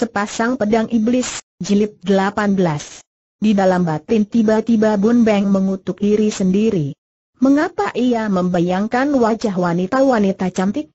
Sepasang Pedang Iblis, Jilid 18. Di dalam batin tiba-tiba Bun Beng mengutuk diri sendiri. Mengapa ia membayangkan wajah wanita-wanita cantik?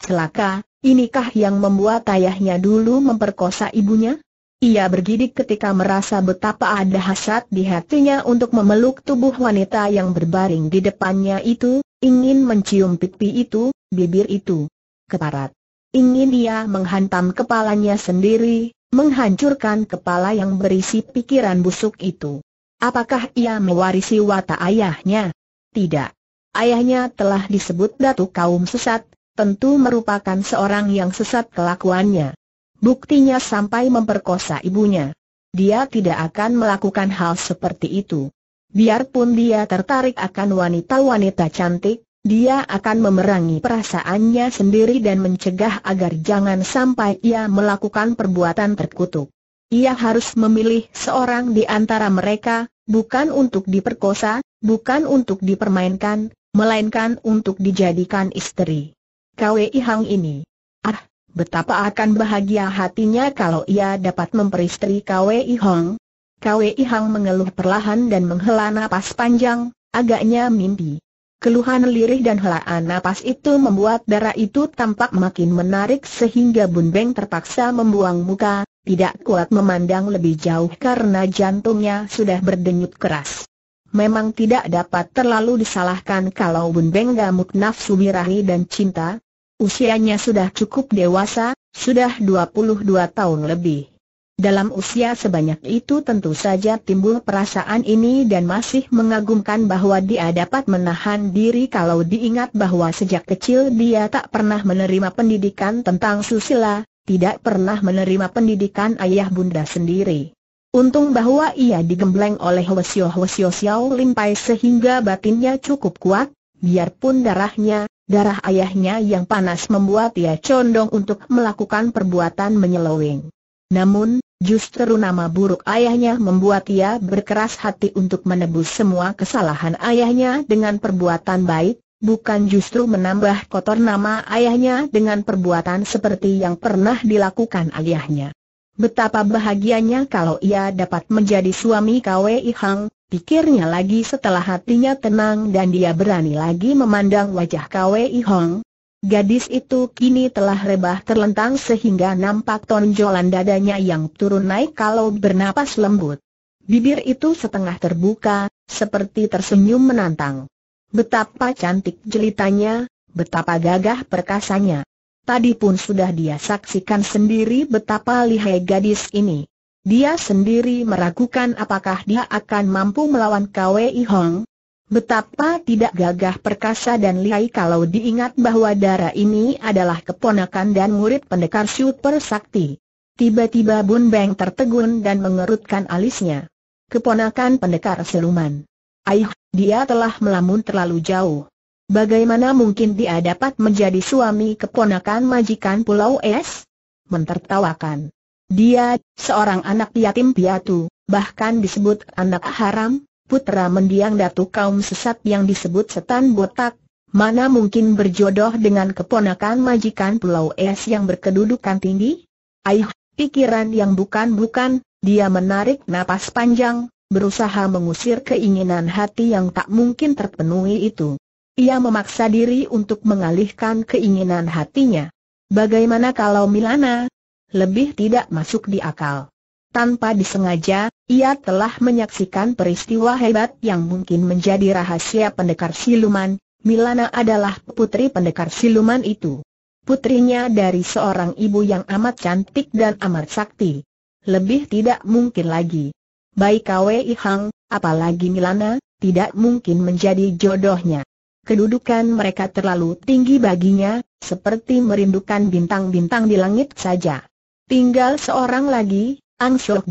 Celaka, inikah yang membuat ayahnya dulu memperkosa ibunya? Ia bergidik ketika merasa betapa ada hasad di hatinya untuk memeluk tubuh wanita yang berbaring di depannya itu, ingin mencium pipi itu, bibir itu. Keparat. Ingin dia menghantam kepalanya sendiri, menghancurkan kepala yang berisi pikiran busuk itu. Apakah ia mewarisi watak ayahnya? Tidak. Ayahnya telah disebut datu kaum sesat, tentu merupakan seorang yang sesat kelakuannya. Buktinya sampai memperkosa ibunya. Dia tidak akan melakukan hal seperti itu. Biarpun dia tertarik akan wanita-wanita cantik, dia akan memerangi perasaannya sendiri dan mencegah agar jangan sampai ia melakukan perbuatan terkutuk. Ia harus memilih seorang di antara mereka, bukan untuk diperkosa, bukan untuk dipermainkan, melainkan untuk dijadikan istri. Kwei Hang ini. Ah, betapa akan bahagia hatinya kalau ia dapat memperistri Kwei Hang. Kwei Hang mengeluh perlahan dan menghela napas panjang, agaknya mimpi. Keluhan lirih dan helaan napas itu membuat darah itu tampak makin menarik sehingga Bun Beng terpaksa membuang muka, tidak kuat memandang lebih jauh karena jantungnya sudah berdenyut keras. Memang tidak dapat terlalu disalahkan kalau Bun Beng gamut nafsu birahi dan cinta. Usianya sudah cukup dewasa, sudah 22 tahun lebih. Dalam usia sebanyak itu tentu saja timbul perasaan ini dan masih mengagumkan bahwa dia dapat menahan diri kalau diingat bahwa sejak kecil dia tak pernah menerima pendidikan tentang susila, tidak pernah menerima pendidikan ayah bunda sendiri. Untung bahwa ia digembleng oleh Wesyo Wesyo Xiao Limpai sehingga batinnya cukup kuat, biarpun darahnya, darah ayahnya yang panas membuat ia condong untuk melakukan perbuatan menyeleweng. Namun, Justru nama buruk ayahnya membuat ia berkeras hati untuk menebus semua kesalahan ayahnya dengan perbuatan baik, bukan justru menambah kotor nama ayahnya dengan perbuatan seperti yang pernah dilakukan ayahnya. Betapa bahagianya kalau ia dapat menjadi suami KWI Hang, pikirnya lagi setelah hatinya tenang dan dia berani lagi memandang wajah KWI Hang, Gadis itu kini telah rebah terlentang sehingga nampak tonjolan dadanya yang turun naik kalau bernapas lembut. Bibir itu setengah terbuka, seperti tersenyum menantang. Betapa cantik jelitanya, betapa gagah perkasanya. Tadi pun sudah dia saksikan sendiri betapa lihai gadis ini. Dia sendiri meragukan apakah dia akan mampu melawan Kwei Hong, Betapa tidak gagah perkasa dan lihai kalau diingat bahwa darah ini adalah keponakan dan murid pendekar super sakti. Tiba-tiba Bun Beng tertegun dan mengerutkan alisnya. Keponakan pendekar seluman. Aih, dia telah melamun terlalu jauh. Bagaimana mungkin dia dapat menjadi suami keponakan majikan Pulau Es? Mentertawakan. Dia, seorang anak yatim piatu, bahkan disebut anak haram, putra mendiang datu kaum sesat yang disebut setan botak, mana mungkin berjodoh dengan keponakan majikan Pulau Es yang berkedudukan tinggi? Aih, pikiran yang bukan-bukan, dia menarik napas panjang, berusaha mengusir keinginan hati yang tak mungkin terpenuhi itu. Ia memaksa diri untuk mengalihkan keinginan hatinya. Bagaimana kalau Milana? Lebih tidak masuk di akal. Tanpa disengaja, ia telah menyaksikan peristiwa hebat yang mungkin menjadi rahasia pendekar siluman, Milana adalah putri pendekar siluman itu. Putrinya dari seorang ibu yang amat cantik dan amat sakti. Lebih tidak mungkin lagi. Baik Kwe Hang, apalagi Milana, tidak mungkin menjadi jodohnya. Kedudukan mereka terlalu tinggi baginya, seperti merindukan bintang-bintang di langit saja. Tinggal seorang lagi, Ang Shok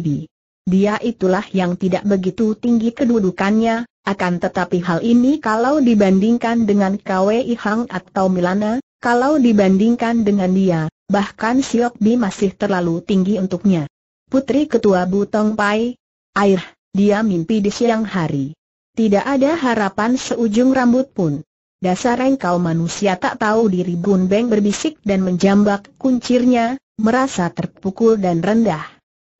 dia itulah yang tidak begitu tinggi kedudukannya, akan tetapi hal ini kalau dibandingkan dengan KWI Hang atau Milana, kalau dibandingkan dengan dia, bahkan Siok Bi masih terlalu tinggi untuknya. Putri Ketua Butong Pai, air, dia mimpi di siang hari. Tidak ada harapan seujung rambut pun. Dasar engkau manusia tak tahu diri Bun Beng berbisik dan menjambak kuncirnya, merasa terpukul dan rendah.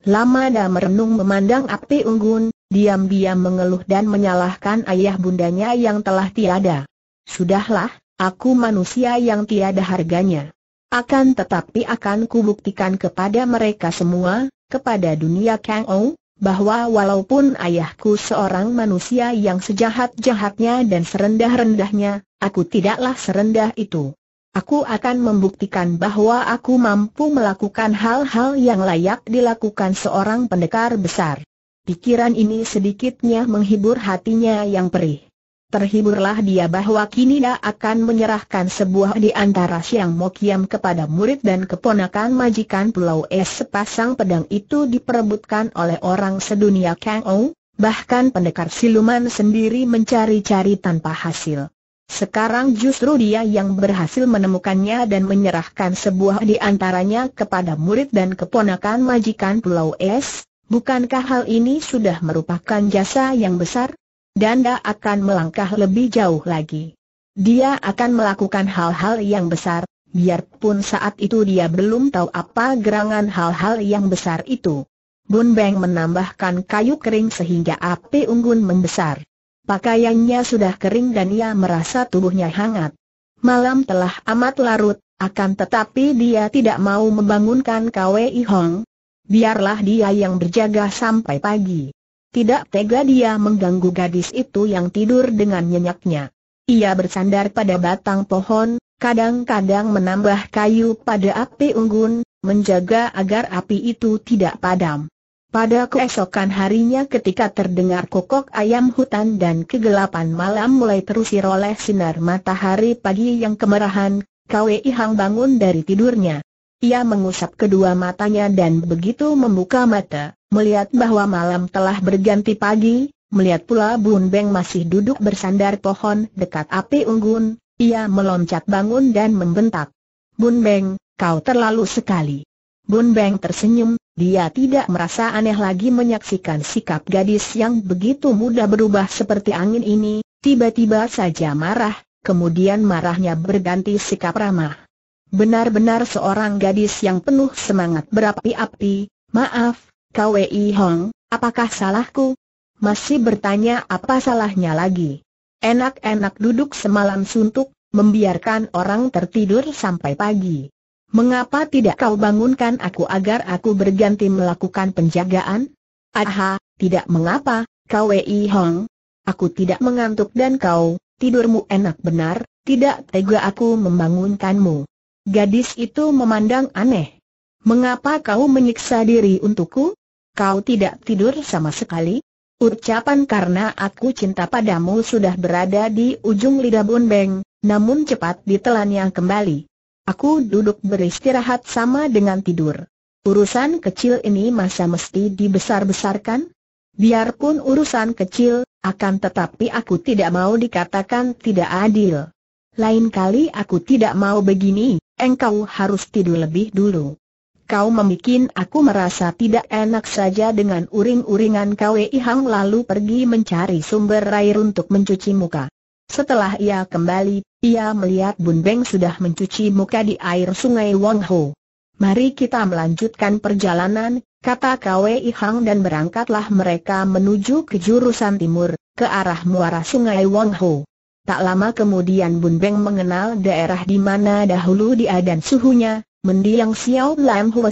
Lama dan merenung memandang api unggun, diam-diam mengeluh dan menyalahkan ayah bundanya yang telah tiada. Sudahlah, aku manusia yang tiada harganya. Akan tetapi akan kubuktikan kepada mereka semua, kepada dunia Kang Ou, bahwa walaupun ayahku seorang manusia yang sejahat-jahatnya dan serendah-rendahnya, aku tidaklah serendah itu. Aku akan membuktikan bahwa aku mampu melakukan hal-hal yang layak dilakukan seorang pendekar besar. Pikiran ini sedikitnya menghibur hatinya yang perih. Terhiburlah dia bahwa kini dia akan menyerahkan sebuah di antara Siang Mokiam kepada murid dan keponakan majikan Pulau Es sepasang pedang itu diperebutkan oleh orang sedunia Kang Ou, bahkan pendekar siluman sendiri mencari-cari tanpa hasil. Sekarang justru dia yang berhasil menemukannya dan menyerahkan sebuah di antaranya kepada murid dan keponakan majikan Pulau Es, bukankah hal ini sudah merupakan jasa yang besar? Danda akan melangkah lebih jauh lagi. Dia akan melakukan hal-hal yang besar, biarpun saat itu dia belum tahu apa gerangan hal-hal yang besar itu. Bun Beng menambahkan kayu kering sehingga api unggun membesar. Pakaiannya sudah kering dan ia merasa tubuhnya hangat. Malam telah amat larut, akan tetapi dia tidak mau membangunkan Kwei Hong. Biarlah dia yang berjaga sampai pagi. Tidak tega dia mengganggu gadis itu yang tidur dengan nyenyaknya. Ia bersandar pada batang pohon, kadang-kadang menambah kayu pada api unggun, menjaga agar api itu tidak padam. Pada keesokan harinya ketika terdengar kokok ayam hutan dan kegelapan malam mulai terusir oleh sinar matahari pagi yang kemerahan, Kwei Hang bangun dari tidurnya. Ia mengusap kedua matanya dan begitu membuka mata, melihat bahwa malam telah berganti pagi, melihat pula Bun Beng masih duduk bersandar pohon dekat api unggun, ia meloncat bangun dan membentak. Bun Beng, kau terlalu sekali. Bun Beng tersenyum, dia tidak merasa aneh lagi menyaksikan sikap gadis yang begitu mudah berubah seperti angin ini, tiba-tiba saja marah, kemudian marahnya berganti sikap ramah. Benar-benar seorang gadis yang penuh semangat berapi-api, maaf, KWI Hong, apakah salahku? Masih bertanya apa salahnya lagi? Enak-enak duduk semalam suntuk, membiarkan orang tertidur sampai pagi. Mengapa tidak kau bangunkan aku agar aku berganti melakukan penjagaan? Aha, tidak mengapa, kau Wei Hong. Aku tidak mengantuk dan kau, tidurmu enak benar, tidak tega aku membangunkanmu. Gadis itu memandang aneh. Mengapa kau menyiksa diri untukku? Kau tidak tidur sama sekali? Ucapan karena aku cinta padamu sudah berada di ujung lidah Bun Beng, namun cepat ditelannya kembali. Aku duduk beristirahat sama dengan tidur. Urusan kecil ini masa mesti dibesar-besarkan? Biarpun urusan kecil, akan tetapi aku tidak mau dikatakan tidak adil. Lain kali aku tidak mau begini, engkau harus tidur lebih dulu. Kau membuat aku merasa tidak enak saja dengan uring-uringan kau Hang lalu pergi mencari sumber air untuk mencuci muka. Setelah ia kembali, ia melihat Bun Beng sudah mencuci muka di air sungai Wong Ho. Mari kita melanjutkan perjalanan, kata Kwei Hang dan berangkatlah mereka menuju ke jurusan timur, ke arah muara sungai Wong Ho. Tak lama kemudian Bun Beng mengenal daerah di mana dahulu dia dan suhunya, mendiang Xiao Lam Hua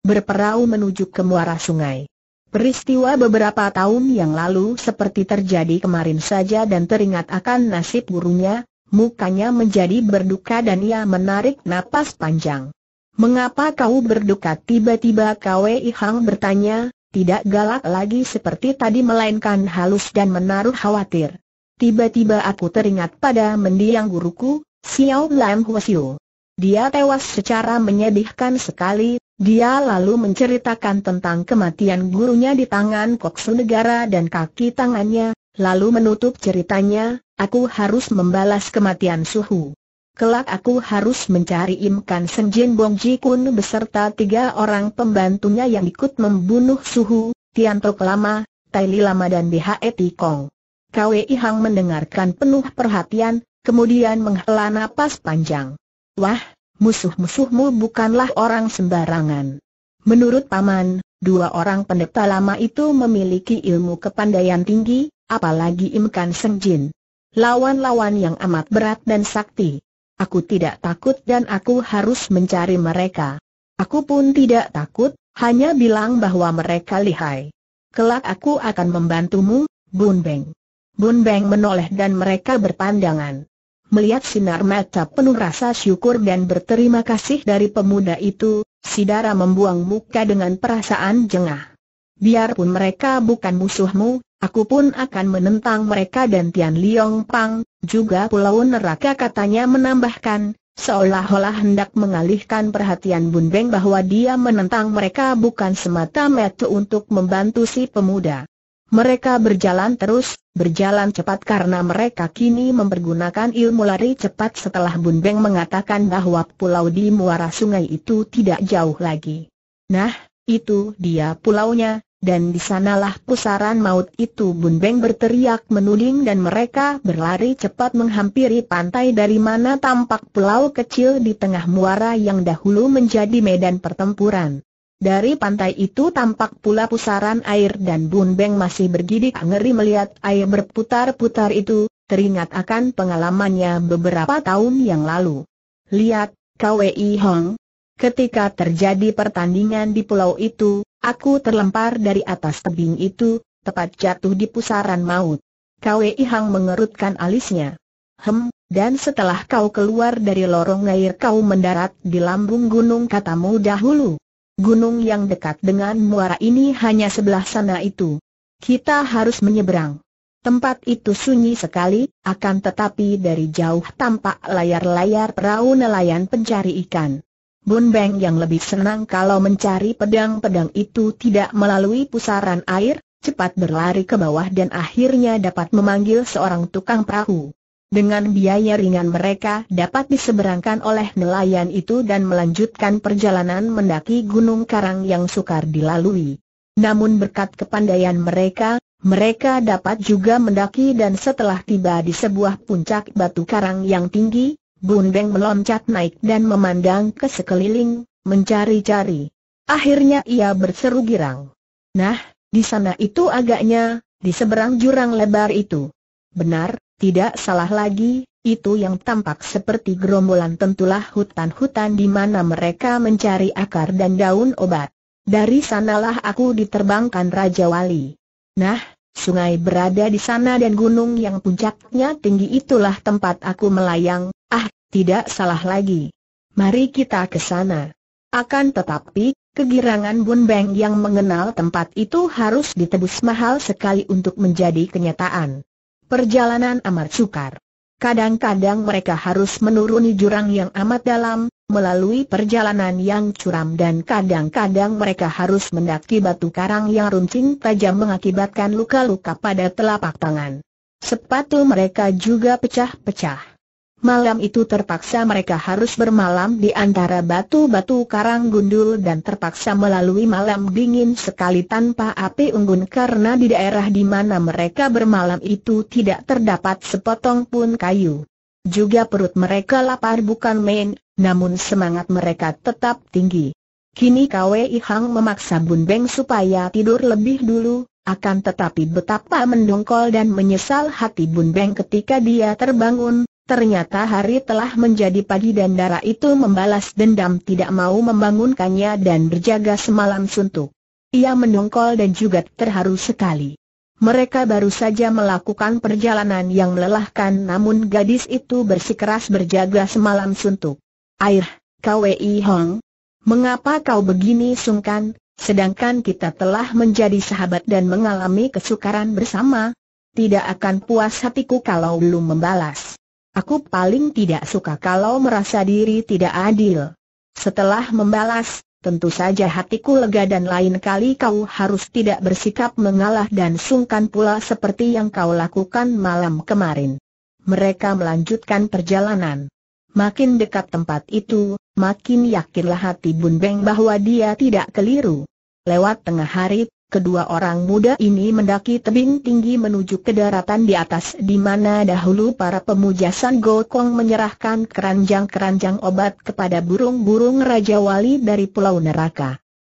berperahu menuju ke muara sungai. Peristiwa beberapa tahun yang lalu seperti terjadi kemarin saja dan teringat akan nasib gurunya, mukanya menjadi berduka dan ia menarik napas panjang. Mengapa kau berduka tiba-tiba Kwei Hang bertanya, tidak galak lagi seperti tadi melainkan halus dan menaruh khawatir. Tiba-tiba aku teringat pada mendiang guruku, Xiao Lam Huo Dia tewas secara menyedihkan sekali, dia lalu menceritakan tentang kematian gurunya di tangan Koksu Negara dan kaki tangannya, lalu menutup ceritanya, aku harus membalas kematian Suhu. Kelak aku harus mencari imkan senjin Bong Ji Kun beserta tiga orang pembantunya yang ikut membunuh Suhu, Tianto Lama, Tai Li Lama dan BHE Tikong. Kwei Hang mendengarkan penuh perhatian, kemudian menghela napas panjang. Wah, musuh-musuhmu bukanlah orang sembarangan. Menurut Paman, dua orang pendeta lama itu memiliki ilmu kepandaian tinggi, apalagi Imkan Sengjin. Lawan-lawan yang amat berat dan sakti. Aku tidak takut dan aku harus mencari mereka. Aku pun tidak takut, hanya bilang bahwa mereka lihai. Kelak aku akan membantumu, Bun Beng. Bun Beng menoleh dan mereka berpandangan. Melihat sinar mata penuh rasa syukur dan berterima kasih dari pemuda itu, Sidara membuang muka dengan perasaan jengah. Biarpun mereka bukan musuhmu, aku pun akan menentang mereka dan Tian Liong Pang, juga pulau neraka katanya menambahkan, seolah-olah hendak mengalihkan perhatian Bun Beng bahwa dia menentang mereka bukan semata-mata untuk membantu si pemuda. Mereka berjalan terus, berjalan cepat karena mereka kini mempergunakan ilmu lari cepat setelah Bun Beng mengatakan bahwa pulau di muara sungai itu tidak jauh lagi. Nah, itu dia pulaunya, dan di sanalah pusaran maut itu Bun Beng berteriak menuding dan mereka berlari cepat menghampiri pantai dari mana tampak pulau kecil di tengah muara yang dahulu menjadi medan pertempuran. Dari pantai itu tampak pula pusaran air dan Bun Beng masih bergidik ngeri melihat air berputar-putar itu, teringat akan pengalamannya beberapa tahun yang lalu. Lihat, KWI Hong. Ketika terjadi pertandingan di pulau itu, aku terlempar dari atas tebing itu, tepat jatuh di pusaran maut. KWI Hong mengerutkan alisnya. Hem, dan setelah kau keluar dari lorong air kau mendarat di lambung gunung katamu dahulu. Gunung yang dekat dengan muara ini hanya sebelah sana itu. Kita harus menyeberang. Tempat itu sunyi sekali, akan tetapi dari jauh tampak layar-layar perahu nelayan pencari ikan. Bun Beng yang lebih senang kalau mencari pedang-pedang itu tidak melalui pusaran air, cepat berlari ke bawah dan akhirnya dapat memanggil seorang tukang perahu. Dengan biaya ringan mereka dapat diseberangkan oleh nelayan itu dan melanjutkan perjalanan mendaki Gunung Karang yang sukar dilalui. Namun berkat kepandaian mereka, mereka dapat juga mendaki dan setelah tiba di sebuah puncak batu karang yang tinggi, Bundeng meloncat naik dan memandang ke sekeliling, mencari-cari. Akhirnya ia berseru girang. Nah, di sana itu agaknya, di seberang jurang lebar itu. Benar, tidak salah lagi, itu yang tampak seperti gerombolan tentulah hutan-hutan di mana mereka mencari akar dan daun obat. Dari sanalah aku diterbangkan Raja Wali. Nah, sungai berada di sana dan gunung yang puncaknya tinggi itulah tempat aku melayang, ah, tidak salah lagi. Mari kita ke sana. Akan tetapi, kegirangan Bun Beng yang mengenal tempat itu harus ditebus mahal sekali untuk menjadi kenyataan. Perjalanan amat sukar. Kadang-kadang mereka harus menuruni jurang yang amat dalam, melalui perjalanan yang curam dan kadang-kadang mereka harus mendaki batu karang yang runcing tajam mengakibatkan luka-luka pada telapak tangan. Sepatu mereka juga pecah-pecah. Malam itu terpaksa mereka harus bermalam di antara batu-batu karang gundul dan terpaksa melalui malam dingin sekali tanpa api unggun karena di daerah di mana mereka bermalam itu tidak terdapat sepotong pun kayu. Juga perut mereka lapar bukan main, namun semangat mereka tetap tinggi. Kini Kwei Hang memaksa Bun Beng supaya tidur lebih dulu, akan tetapi betapa mendongkol dan menyesal hati Bun Beng ketika dia terbangun, Ternyata hari telah menjadi pagi dan darah itu membalas dendam tidak mau membangunkannya dan berjaga semalam suntuk. Ia mendongkol dan juga terharu sekali. Mereka baru saja melakukan perjalanan yang melelahkan namun gadis itu bersikeras berjaga semalam suntuk. Air, KWI Hong. Mengapa kau begini sungkan, sedangkan kita telah menjadi sahabat dan mengalami kesukaran bersama? Tidak akan puas hatiku kalau belum membalas. Aku paling tidak suka kalau merasa diri tidak adil. Setelah membalas, tentu saja hatiku lega dan lain kali kau harus tidak bersikap mengalah dan sungkan pula seperti yang kau lakukan malam kemarin. Mereka melanjutkan perjalanan. Makin dekat tempat itu, makin yakinlah hati Bun Beng bahwa dia tidak keliru. Lewat tengah hari, kedua orang muda ini mendaki tebing tinggi menuju ke daratan di atas di mana dahulu para pemuja San Gokong menyerahkan keranjang-keranjang obat kepada burung-burung Raja Wali dari Pulau Neraka.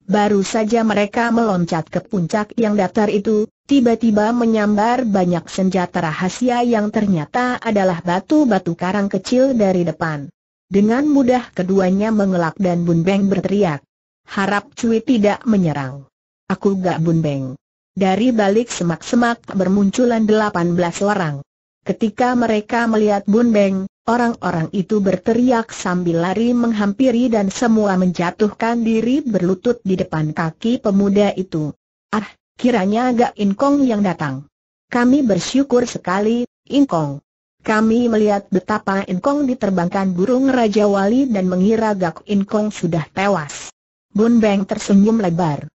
Baru saja mereka meloncat ke puncak yang datar itu, tiba-tiba menyambar banyak senjata rahasia yang ternyata adalah batu-batu karang kecil dari depan. Dengan mudah keduanya mengelak dan Bun Beng berteriak. Harap Cui tidak menyerang. Aku gak bunbeng. Dari balik semak-semak bermunculan delapan belas orang. Ketika mereka melihat Bunbeng, orang-orang itu berteriak sambil lari menghampiri dan semua menjatuhkan diri berlutut di depan kaki pemuda itu. Ah, kiranya gak Inkong yang datang. Kami bersyukur sekali, Inkong. Kami melihat betapa Inkong diterbangkan burung Raja Wali dan mengira Gak Inkong sudah tewas. Bun Beng tersenyum lebar.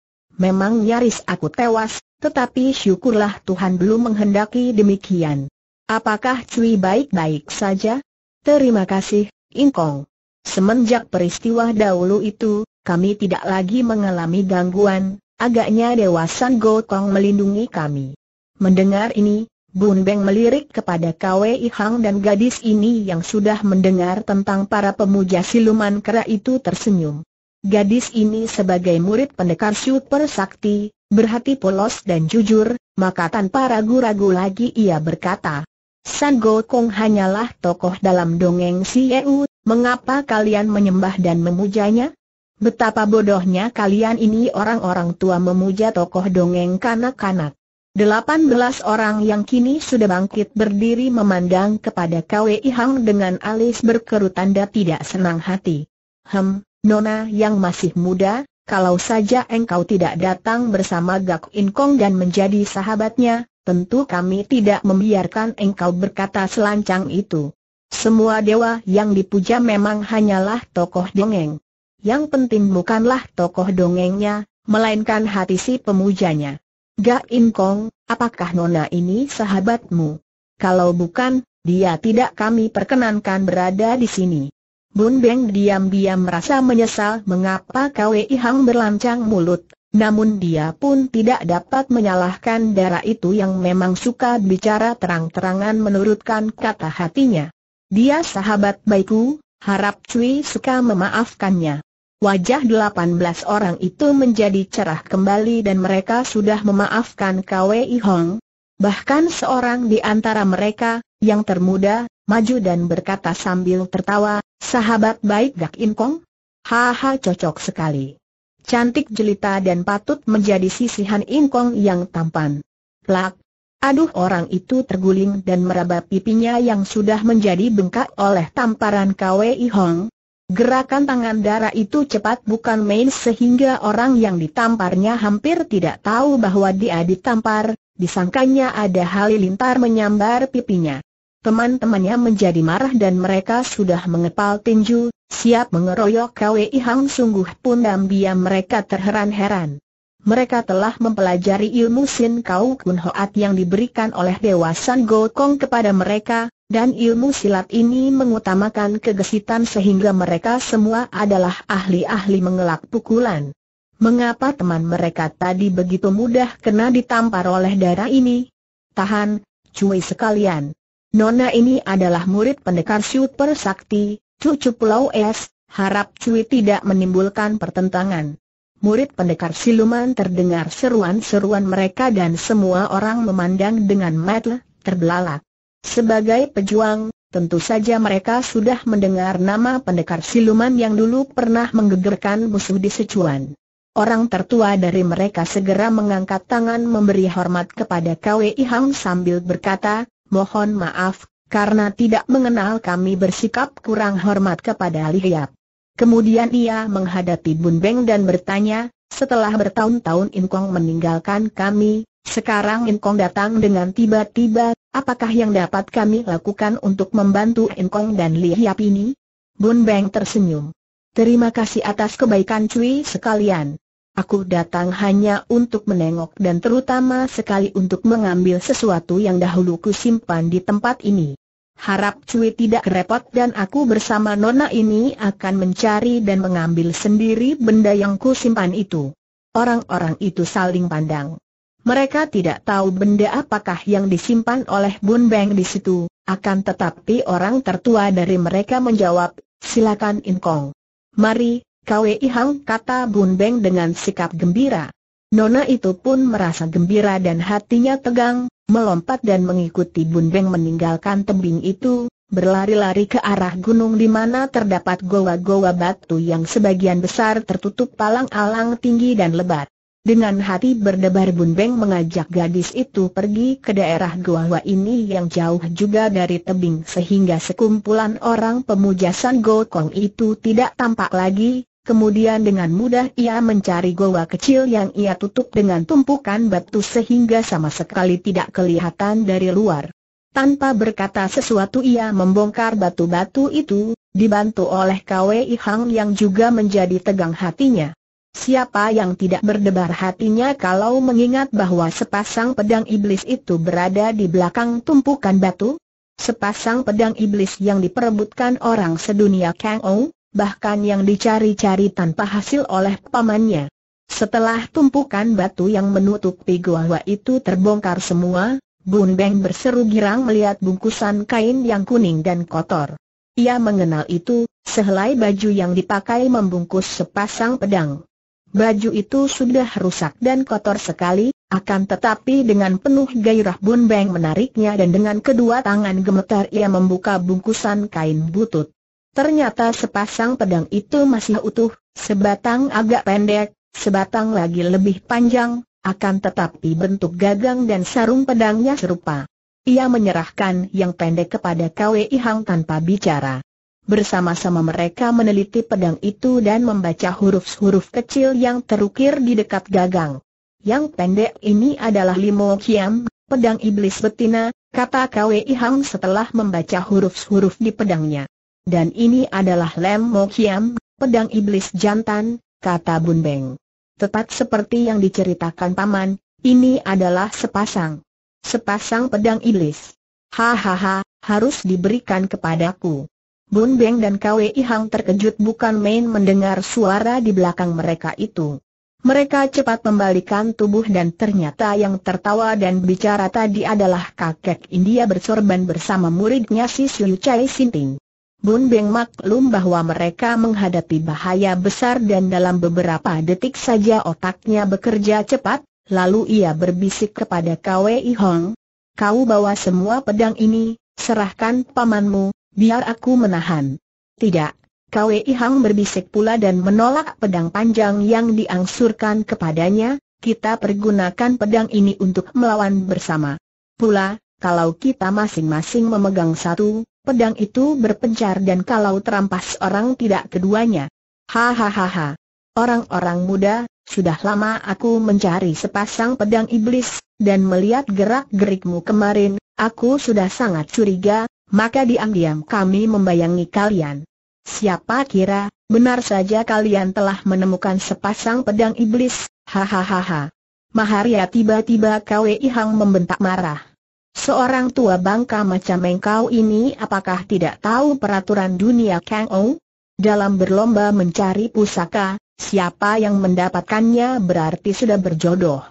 Memang nyaris aku tewas, tetapi syukurlah Tuhan belum menghendaki demikian. Apakah Cui baik-baik saja? Terima kasih, Ingkong. Semenjak peristiwa dahulu itu, kami tidak lagi mengalami gangguan, agaknya Dewa San Gokong melindungi kami. Mendengar ini, Bun Beng melirik kepada Kwei Hang dan gadis ini yang sudah mendengar tentang para pemuja siluman kera itu tersenyum. Gadis ini sebagai murid pendekar super sakti, berhati polos dan jujur, maka tanpa ragu-ragu lagi ia berkata, San Gokong hanyalah tokoh dalam dongeng si eu, mengapa kalian menyembah dan memujanya? Betapa bodohnya kalian ini orang-orang tua memuja tokoh dongeng kanak-kanak. Delapan belas orang yang kini sudah bangkit berdiri memandang kepada Kwei Hang dengan alis berkerut tanda tidak senang hati. Hem, Nona yang masih muda, kalau saja engkau tidak datang bersama Gak In Kong dan menjadi sahabatnya, tentu kami tidak membiarkan engkau berkata selancang itu. Semua dewa yang dipuja memang hanyalah tokoh dongeng. Yang penting bukanlah tokoh dongengnya, melainkan hati si pemujanya. Gak In Kong, apakah Nona ini sahabatmu? Kalau bukan, dia tidak kami perkenankan berada di sini. Bun Beng diam-diam merasa menyesal mengapa Kwe Hang berlancang mulut, namun dia pun tidak dapat menyalahkan darah itu yang memang suka bicara terang-terangan menurutkan kata hatinya. Dia sahabat baikku, harap Cui suka memaafkannya. Wajah 18 orang itu menjadi cerah kembali dan mereka sudah memaafkan Kwe Hong. Bahkan seorang di antara mereka, yang termuda, maju dan berkata sambil tertawa, sahabat baik Gak Inkong? Haha cocok sekali. Cantik jelita dan patut menjadi sisihan Inkong yang tampan. Plak. Aduh orang itu terguling dan meraba pipinya yang sudah menjadi bengkak oleh tamparan KWI Hong. Gerakan tangan darah itu cepat bukan main sehingga orang yang ditamparnya hampir tidak tahu bahwa dia ditampar, disangkanya ada halilintar menyambar pipinya. Teman-temannya menjadi marah dan mereka sudah mengepal tinju, siap mengeroyok KWI Hang sungguh pun dan diam mereka terheran-heran. Mereka telah mempelajari ilmu Sin Kau Kun Hoat yang diberikan oleh Dewa San Kong kepada mereka, dan ilmu silat ini mengutamakan kegesitan sehingga mereka semua adalah ahli-ahli mengelak pukulan. Mengapa teman mereka tadi begitu mudah kena ditampar oleh darah ini? Tahan, cuy sekalian. Nona ini adalah murid pendekar super sakti, cucu Pulau Es, harap Cui tidak menimbulkan pertentangan. Murid pendekar siluman terdengar seruan-seruan mereka dan semua orang memandang dengan mata terbelalak. Sebagai pejuang, tentu saja mereka sudah mendengar nama pendekar siluman yang dulu pernah menggegerkan musuh di Sichuan. Orang tertua dari mereka segera mengangkat tangan memberi hormat kepada KWI Hang sambil berkata, mohon maaf, karena tidak mengenal kami bersikap kurang hormat kepada Liyap. Kemudian ia menghadapi Bun Beng dan bertanya, setelah bertahun-tahun Inkong meninggalkan kami, sekarang Inkong datang dengan tiba-tiba, apakah yang dapat kami lakukan untuk membantu Inkong dan Liyap ini? Bun Beng tersenyum. Terima kasih atas kebaikan cuy sekalian. Aku datang hanya untuk menengok dan terutama sekali untuk mengambil sesuatu yang dahulu ku simpan di tempat ini. Harap Cui tidak repot dan aku bersama Nona ini akan mencari dan mengambil sendiri benda yang ku simpan itu. Orang-orang itu saling pandang. Mereka tidak tahu benda apakah yang disimpan oleh Bun Beng di situ, akan tetapi orang tertua dari mereka menjawab, silakan Inkong. Mari, Kwei Hang kata Bun Beng dengan sikap gembira. Nona itu pun merasa gembira dan hatinya tegang, melompat dan mengikuti Bun Beng meninggalkan tebing itu, berlari-lari ke arah gunung di mana terdapat goa-goa batu yang sebagian besar tertutup palang-alang tinggi dan lebat. Dengan hati berdebar Bun Beng mengajak gadis itu pergi ke daerah goa goa ini yang jauh juga dari tebing sehingga sekumpulan orang pemuja San Gokong itu tidak tampak lagi, Kemudian dengan mudah ia mencari goa kecil yang ia tutup dengan tumpukan batu sehingga sama sekali tidak kelihatan dari luar. Tanpa berkata sesuatu ia membongkar batu-batu itu, dibantu oleh KWI Hang yang juga menjadi tegang hatinya. Siapa yang tidak berdebar hatinya kalau mengingat bahwa sepasang pedang iblis itu berada di belakang tumpukan batu? Sepasang pedang iblis yang diperebutkan orang sedunia Kang Ong? bahkan yang dicari-cari tanpa hasil oleh pamannya. Setelah tumpukan batu yang menutupi gua itu terbongkar semua, Bun Beng berseru girang melihat bungkusan kain yang kuning dan kotor. Ia mengenal itu, sehelai baju yang dipakai membungkus sepasang pedang. Baju itu sudah rusak dan kotor sekali, akan tetapi dengan penuh gairah Bun Beng menariknya dan dengan kedua tangan gemetar ia membuka bungkusan kain butut. Ternyata sepasang pedang itu masih utuh, sebatang agak pendek, sebatang lagi lebih panjang, akan tetapi bentuk gagang dan sarung pedangnya serupa. Ia menyerahkan yang pendek kepada Kwe Ihang tanpa bicara. Bersama-sama mereka meneliti pedang itu dan membaca huruf-huruf kecil yang terukir di dekat gagang. Yang pendek ini adalah Limo Kiam, pedang iblis betina, kata Kwe Ihang setelah membaca huruf-huruf di pedangnya. Dan ini adalah Lem Mo Kiam, pedang iblis jantan, kata Bun Beng. Tepat seperti yang diceritakan paman, ini adalah sepasang. Sepasang pedang iblis. Hahaha, harus diberikan kepadaku. Bun Beng dan Kwei Hang terkejut bukan main mendengar suara di belakang mereka itu. Mereka cepat membalikan tubuh dan ternyata yang tertawa dan bicara tadi adalah kakek India bersorban bersama muridnya si Siu Chai Sinting. Bun Beng maklum bahwa mereka menghadapi bahaya besar dan dalam beberapa detik saja otaknya bekerja cepat, lalu ia berbisik kepada Kwei Hong. Kau bawa semua pedang ini, serahkan pamanmu, biar aku menahan. Tidak, Kwei Hong berbisik pula dan menolak pedang panjang yang diangsurkan kepadanya, kita pergunakan pedang ini untuk melawan bersama. Pula, kalau kita masing-masing memegang satu, Pedang itu berpencar dan kalau terampas orang tidak keduanya. Hahaha. Orang-orang muda, sudah lama aku mencari sepasang pedang iblis, dan melihat gerak-gerikmu kemarin, aku sudah sangat curiga, maka diam-diam kami membayangi kalian. Siapa kira, benar saja kalian telah menemukan sepasang pedang iblis, hahaha. Maharia tiba-tiba Kwei Hang membentak marah. Seorang tua bangka macam engkau ini apakah tidak tahu peraturan dunia Kang O? Dalam berlomba mencari pusaka, siapa yang mendapatkannya berarti sudah berjodoh.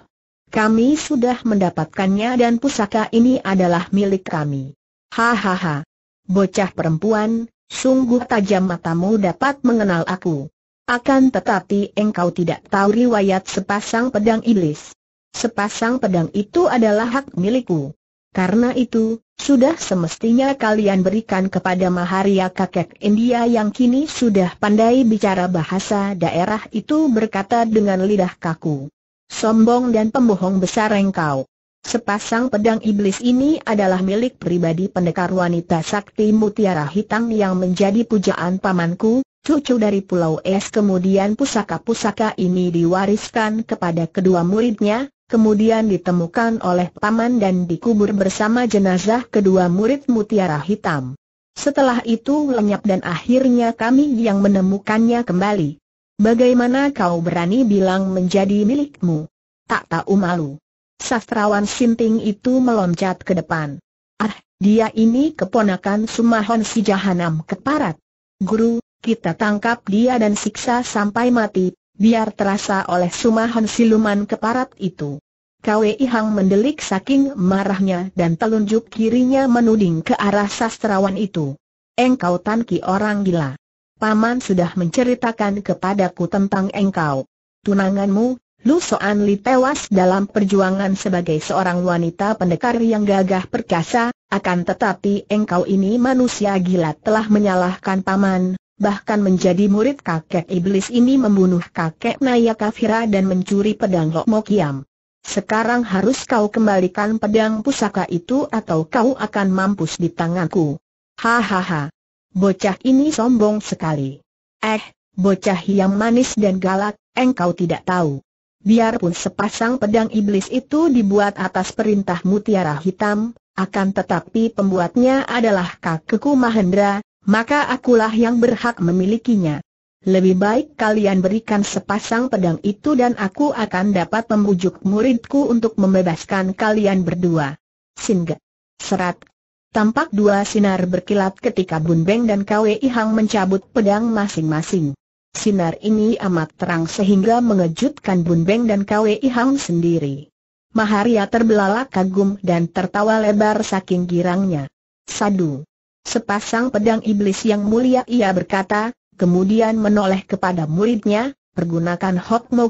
Kami sudah mendapatkannya dan pusaka ini adalah milik kami. Hahaha. Bocah perempuan, sungguh tajam matamu dapat mengenal aku. Akan tetapi engkau tidak tahu riwayat sepasang pedang iblis. Sepasang pedang itu adalah hak milikku. Karena itu, sudah semestinya kalian berikan kepada Maharia kakek India yang kini sudah pandai bicara bahasa daerah itu berkata dengan lidah kaku. Sombong dan pembohong besar engkau. Sepasang pedang iblis ini adalah milik pribadi pendekar wanita sakti mutiara hitam yang menjadi pujaan pamanku, cucu dari Pulau Es kemudian pusaka-pusaka ini diwariskan kepada kedua muridnya, kemudian ditemukan oleh paman dan dikubur bersama jenazah kedua murid mutiara hitam. Setelah itu lenyap dan akhirnya kami yang menemukannya kembali. Bagaimana kau berani bilang menjadi milikmu? Tak tahu malu. Sastrawan Sinting itu meloncat ke depan. Ah, dia ini keponakan Sumahon si Jahanam Keparat. Guru, kita tangkap dia dan siksa sampai mati, biar terasa oleh sumahan siluman keparat itu. Kwei Hang mendelik saking marahnya dan telunjuk kirinya menuding ke arah sastrawan itu. Engkau tanki orang gila. Paman sudah menceritakan kepadaku tentang engkau. Tunanganmu, Lu Soan Li tewas dalam perjuangan sebagai seorang wanita pendekar yang gagah perkasa, akan tetapi engkau ini manusia gila telah menyalahkan paman, bahkan menjadi murid kakek iblis ini membunuh kakek Naya Kafira dan mencuri pedang Lok Mokiam. Sekarang harus kau kembalikan pedang pusaka itu atau kau akan mampus di tanganku. Hahaha. Bocah ini sombong sekali. Eh, bocah yang manis dan galak, engkau tidak tahu. Biarpun sepasang pedang iblis itu dibuat atas perintah mutiara hitam, akan tetapi pembuatnya adalah kakekku Mahendra, maka akulah yang berhak memilikinya. Lebih baik kalian berikan sepasang pedang itu dan aku akan dapat membujuk muridku untuk membebaskan kalian berdua. Singa. Serat. Tampak dua sinar berkilat ketika Bun Beng dan Kwei Ihang mencabut pedang masing-masing. Sinar ini amat terang sehingga mengejutkan Bun Beng dan Kwei Ihang sendiri. Maharia terbelalak kagum dan tertawa lebar saking girangnya. Sadu. Sepasang pedang iblis yang mulia ia berkata, kemudian menoleh kepada muridnya, pergunakan Hok Mo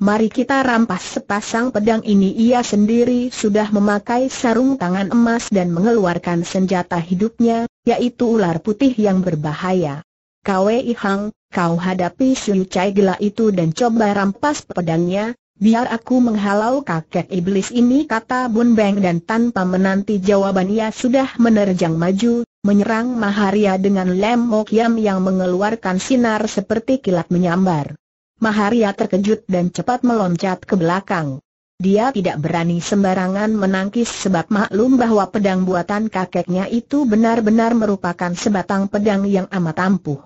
mari kita rampas sepasang pedang ini ia sendiri sudah memakai sarung tangan emas dan mengeluarkan senjata hidupnya, yaitu ular putih yang berbahaya. Kwei Hang, kau hadapi Siu Chai itu dan coba rampas pedangnya, Biar aku menghalau kakek iblis ini kata Bun Beng dan tanpa menanti jawaban ia sudah menerjang maju, menyerang Maharia dengan lem mokyam yang mengeluarkan sinar seperti kilat menyambar. Maharia terkejut dan cepat meloncat ke belakang. Dia tidak berani sembarangan menangkis sebab maklum bahwa pedang buatan kakeknya itu benar-benar merupakan sebatang pedang yang amat ampuh.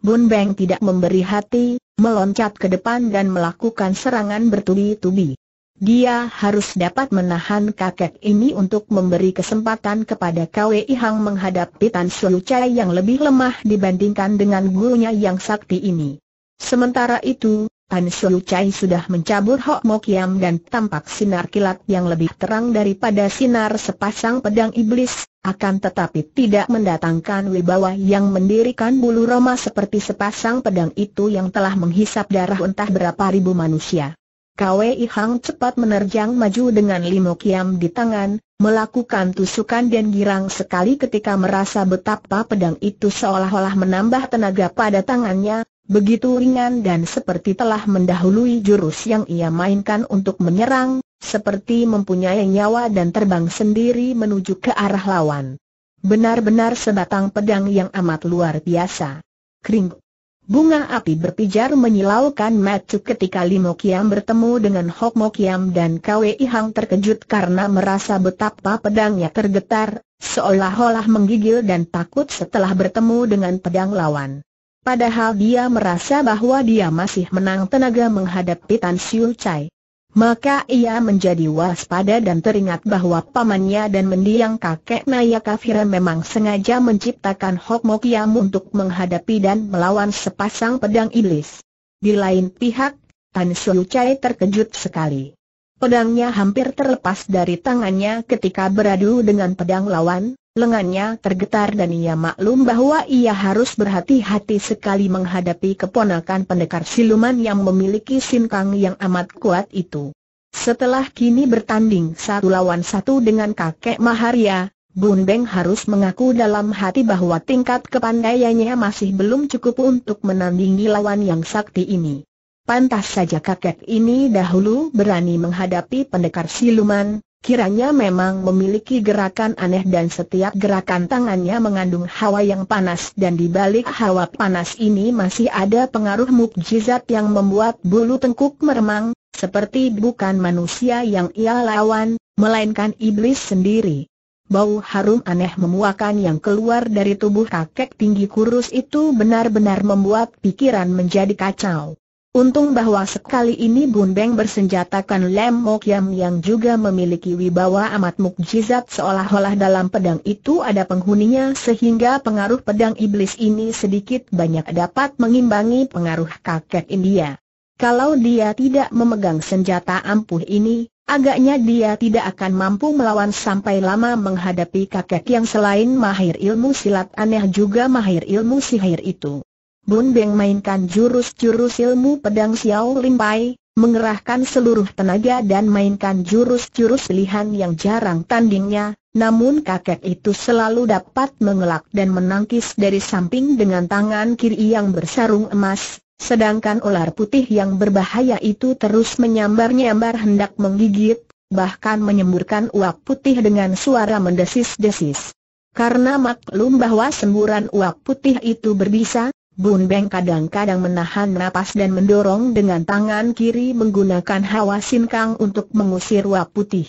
Bun Beng tidak memberi hati, meloncat ke depan dan melakukan serangan bertubi-tubi. Dia harus dapat menahan kakek ini untuk memberi kesempatan kepada KWI Hang menghadapi Tan Siu Chai yang lebih lemah dibandingkan dengan gurunya yang sakti ini. Sementara itu, Tan Shou Chai sudah mencabur Hok Mok Yam dan tampak sinar kilat yang lebih terang daripada sinar sepasang pedang iblis, akan tetapi tidak mendatangkan wibawa yang mendirikan bulu roma seperti sepasang pedang itu yang telah menghisap darah entah berapa ribu manusia. Kwei Hang cepat menerjang maju dengan limo kiam di tangan, melakukan tusukan dan girang sekali ketika merasa betapa pedang itu seolah-olah menambah tenaga pada tangannya, Begitu ringan dan seperti telah mendahului jurus yang ia mainkan untuk menyerang, seperti mempunyai nyawa dan terbang sendiri menuju ke arah lawan. Benar-benar sebatang pedang yang amat luar biasa. Kring. Bunga api berpijar menyilaukan Macu ketika Limo Kiam bertemu dengan Hok Mo Kiam dan Kwe Hang terkejut karena merasa betapa pedangnya tergetar, seolah-olah menggigil dan takut setelah bertemu dengan pedang lawan. Padahal dia merasa bahwa dia masih menang tenaga menghadapi Tan Siu Chai. Maka ia menjadi waspada dan teringat bahwa pamannya dan mendiang kakek Naya Kafira memang sengaja menciptakan Hok untuk menghadapi dan melawan sepasang pedang iblis. Di lain pihak, Tan Siu Chai terkejut sekali. Pedangnya hampir terlepas dari tangannya ketika beradu dengan pedang lawan, lengannya tergetar dan ia maklum bahwa ia harus berhati-hati sekali menghadapi keponakan pendekar siluman yang memiliki sinkang yang amat kuat itu. Setelah kini bertanding satu lawan satu dengan kakek Maharia, Bundeng harus mengaku dalam hati bahwa tingkat kepandaiannya masih belum cukup untuk menandingi lawan yang sakti ini. Pantas saja kakek ini dahulu berani menghadapi pendekar siluman, Kiranya memang memiliki gerakan aneh dan setiap gerakan tangannya mengandung hawa yang panas dan di balik hawa panas ini masih ada pengaruh mukjizat yang membuat bulu tengkuk meremang, seperti bukan manusia yang ia lawan, melainkan iblis sendiri. Bau harum aneh memuakan yang keluar dari tubuh kakek tinggi kurus itu benar-benar membuat pikiran menjadi kacau. Untung bahwa sekali ini Bun Beng bersenjatakan Lem Mok Yam yang juga memiliki wibawa amat mukjizat seolah-olah dalam pedang itu ada penghuninya sehingga pengaruh pedang iblis ini sedikit banyak dapat mengimbangi pengaruh kakek India. Kalau dia tidak memegang senjata ampuh ini, agaknya dia tidak akan mampu melawan sampai lama menghadapi kakek yang selain mahir ilmu silat aneh juga mahir ilmu sihir itu. Bun Beng mainkan jurus-jurus ilmu pedang Xiao Limpai, mengerahkan seluruh tenaga dan mainkan jurus-jurus pilihan yang jarang tandingnya, namun kakek itu selalu dapat mengelak dan menangkis dari samping dengan tangan kiri yang bersarung emas, sedangkan ular putih yang berbahaya itu terus menyambar-nyambar hendak menggigit, bahkan menyemburkan uap putih dengan suara mendesis-desis. Karena maklum bahwa semburan uap putih itu berbisa, Bun Beng kadang-kadang menahan napas dan mendorong dengan tangan kiri menggunakan hawa sinkang untuk mengusir wap putih.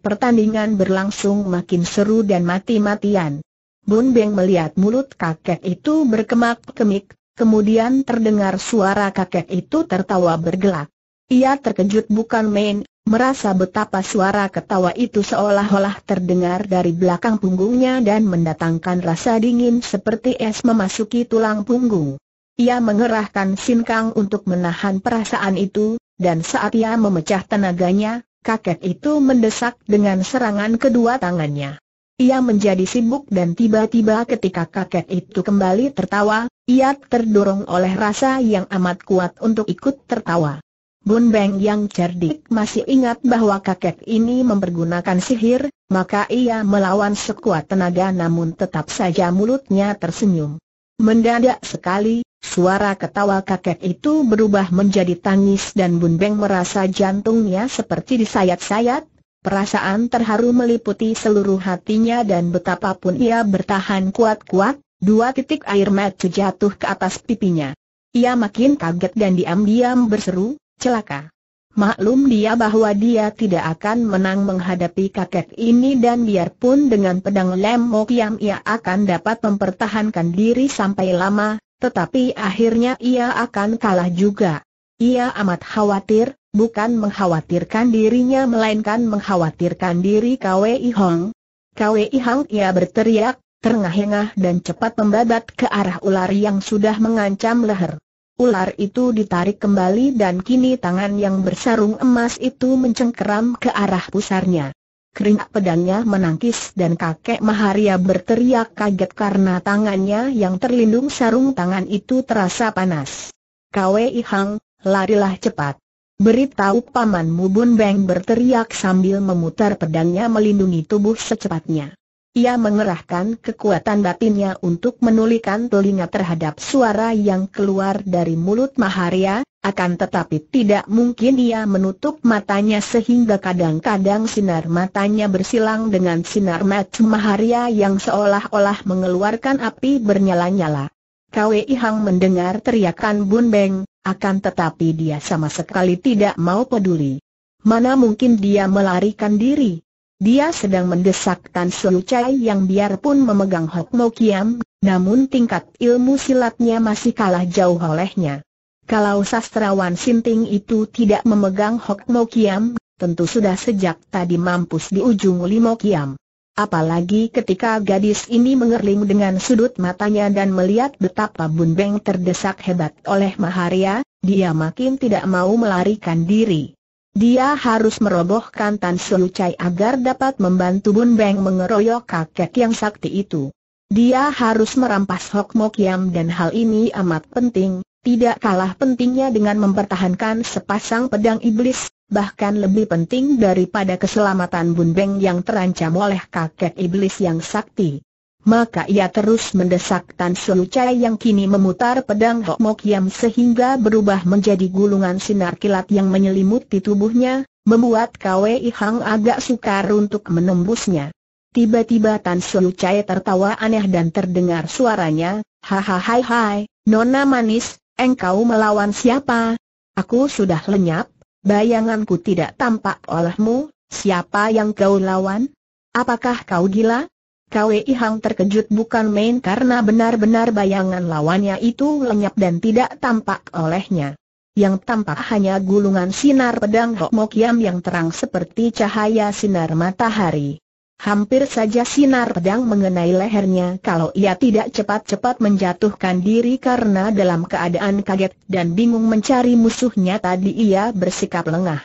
Pertandingan berlangsung makin seru dan mati-matian. Bun Beng melihat mulut kakek itu berkemak-kemik, kemudian terdengar suara kakek itu tertawa bergelak. Ia terkejut bukan main, Merasa betapa suara ketawa itu seolah-olah terdengar dari belakang punggungnya dan mendatangkan rasa dingin seperti es memasuki tulang punggung. Ia mengerahkan sinkang untuk menahan perasaan itu, dan saat ia memecah tenaganya, kakek itu mendesak dengan serangan kedua tangannya. Ia menjadi sibuk dan tiba-tiba ketika kakek itu kembali tertawa, ia terdorong oleh rasa yang amat kuat untuk ikut tertawa. Bun Beng yang cerdik masih ingat bahwa kakek ini mempergunakan sihir, maka ia melawan sekuat tenaga namun tetap saja mulutnya tersenyum. Mendadak sekali, suara ketawa kakek itu berubah menjadi tangis dan Bun Beng merasa jantungnya seperti disayat-sayat, perasaan terharu meliputi seluruh hatinya dan betapapun ia bertahan kuat-kuat, dua titik air mata jatuh ke atas pipinya. Ia makin kaget dan diam-diam berseru, celaka. Maklum dia bahwa dia tidak akan menang menghadapi kakek ini dan biarpun dengan pedang lemo yang ia akan dapat mempertahankan diri sampai lama, tetapi akhirnya ia akan kalah juga. Ia amat khawatir, bukan mengkhawatirkan dirinya melainkan mengkhawatirkan diri KWI Hong. KWI Hong ia berteriak, terengah-engah dan cepat membabat ke arah ular yang sudah mengancam leher ular itu ditarik kembali dan kini tangan yang bersarung emas itu mencengkeram ke arah pusarnya. Keringat pedangnya menangkis dan kakek Maharia berteriak kaget karena tangannya yang terlindung sarung tangan itu terasa panas. Kwei Hang, larilah cepat. Beritahu paman Mubun Beng berteriak sambil memutar pedangnya melindungi tubuh secepatnya. Ia mengerahkan kekuatan batinnya untuk menulikan telinga terhadap suara yang keluar dari mulut Maharia, akan tetapi tidak mungkin ia menutup matanya sehingga kadang-kadang sinar matanya bersilang dengan sinar mata Maharia yang seolah-olah mengeluarkan api bernyala-nyala. Kwei Hang mendengar teriakan Bun Beng, akan tetapi dia sama sekali tidak mau peduli. Mana mungkin dia melarikan diri? Dia sedang mendesak Tan Su Chai yang biarpun memegang Hok Mo Kiam, namun tingkat ilmu silatnya masih kalah jauh olehnya. Kalau sastrawan Sinting itu tidak memegang Hok Mo Kiam, tentu sudah sejak tadi mampus di ujung Limo Kiam. Apalagi ketika gadis ini mengerling dengan sudut matanya dan melihat betapa Bun Beng terdesak hebat oleh Maharia, dia makin tidak mau melarikan diri. Dia harus merobohkan Tan Siu Chai agar dapat membantu Bun Beng mengeroyok kakek yang sakti itu. Dia harus merampas Hok Mok Yam dan hal ini amat penting, tidak kalah pentingnya dengan mempertahankan sepasang pedang iblis, bahkan lebih penting daripada keselamatan Bun Beng yang terancam oleh kakek iblis yang sakti maka ia terus mendesak Tan Su Chai yang kini memutar pedang Hok Mok Yam sehingga berubah menjadi gulungan sinar kilat yang menyelimuti tubuhnya, membuat Kwei Hang agak sukar untuk menembusnya. Tiba-tiba Tan Su Chai tertawa aneh dan terdengar suaranya, Hahaha hai, nona manis, engkau melawan siapa? Aku sudah lenyap, bayanganku tidak tampak olehmu, siapa yang kau lawan? Apakah kau gila? Kwei Hang terkejut bukan main karena benar-benar bayangan lawannya itu lenyap dan tidak tampak olehnya. Yang tampak hanya gulungan sinar pedang Hok yang terang seperti cahaya sinar matahari. Hampir saja sinar pedang mengenai lehernya kalau ia tidak cepat-cepat menjatuhkan diri karena dalam keadaan kaget dan bingung mencari musuhnya tadi ia bersikap lengah.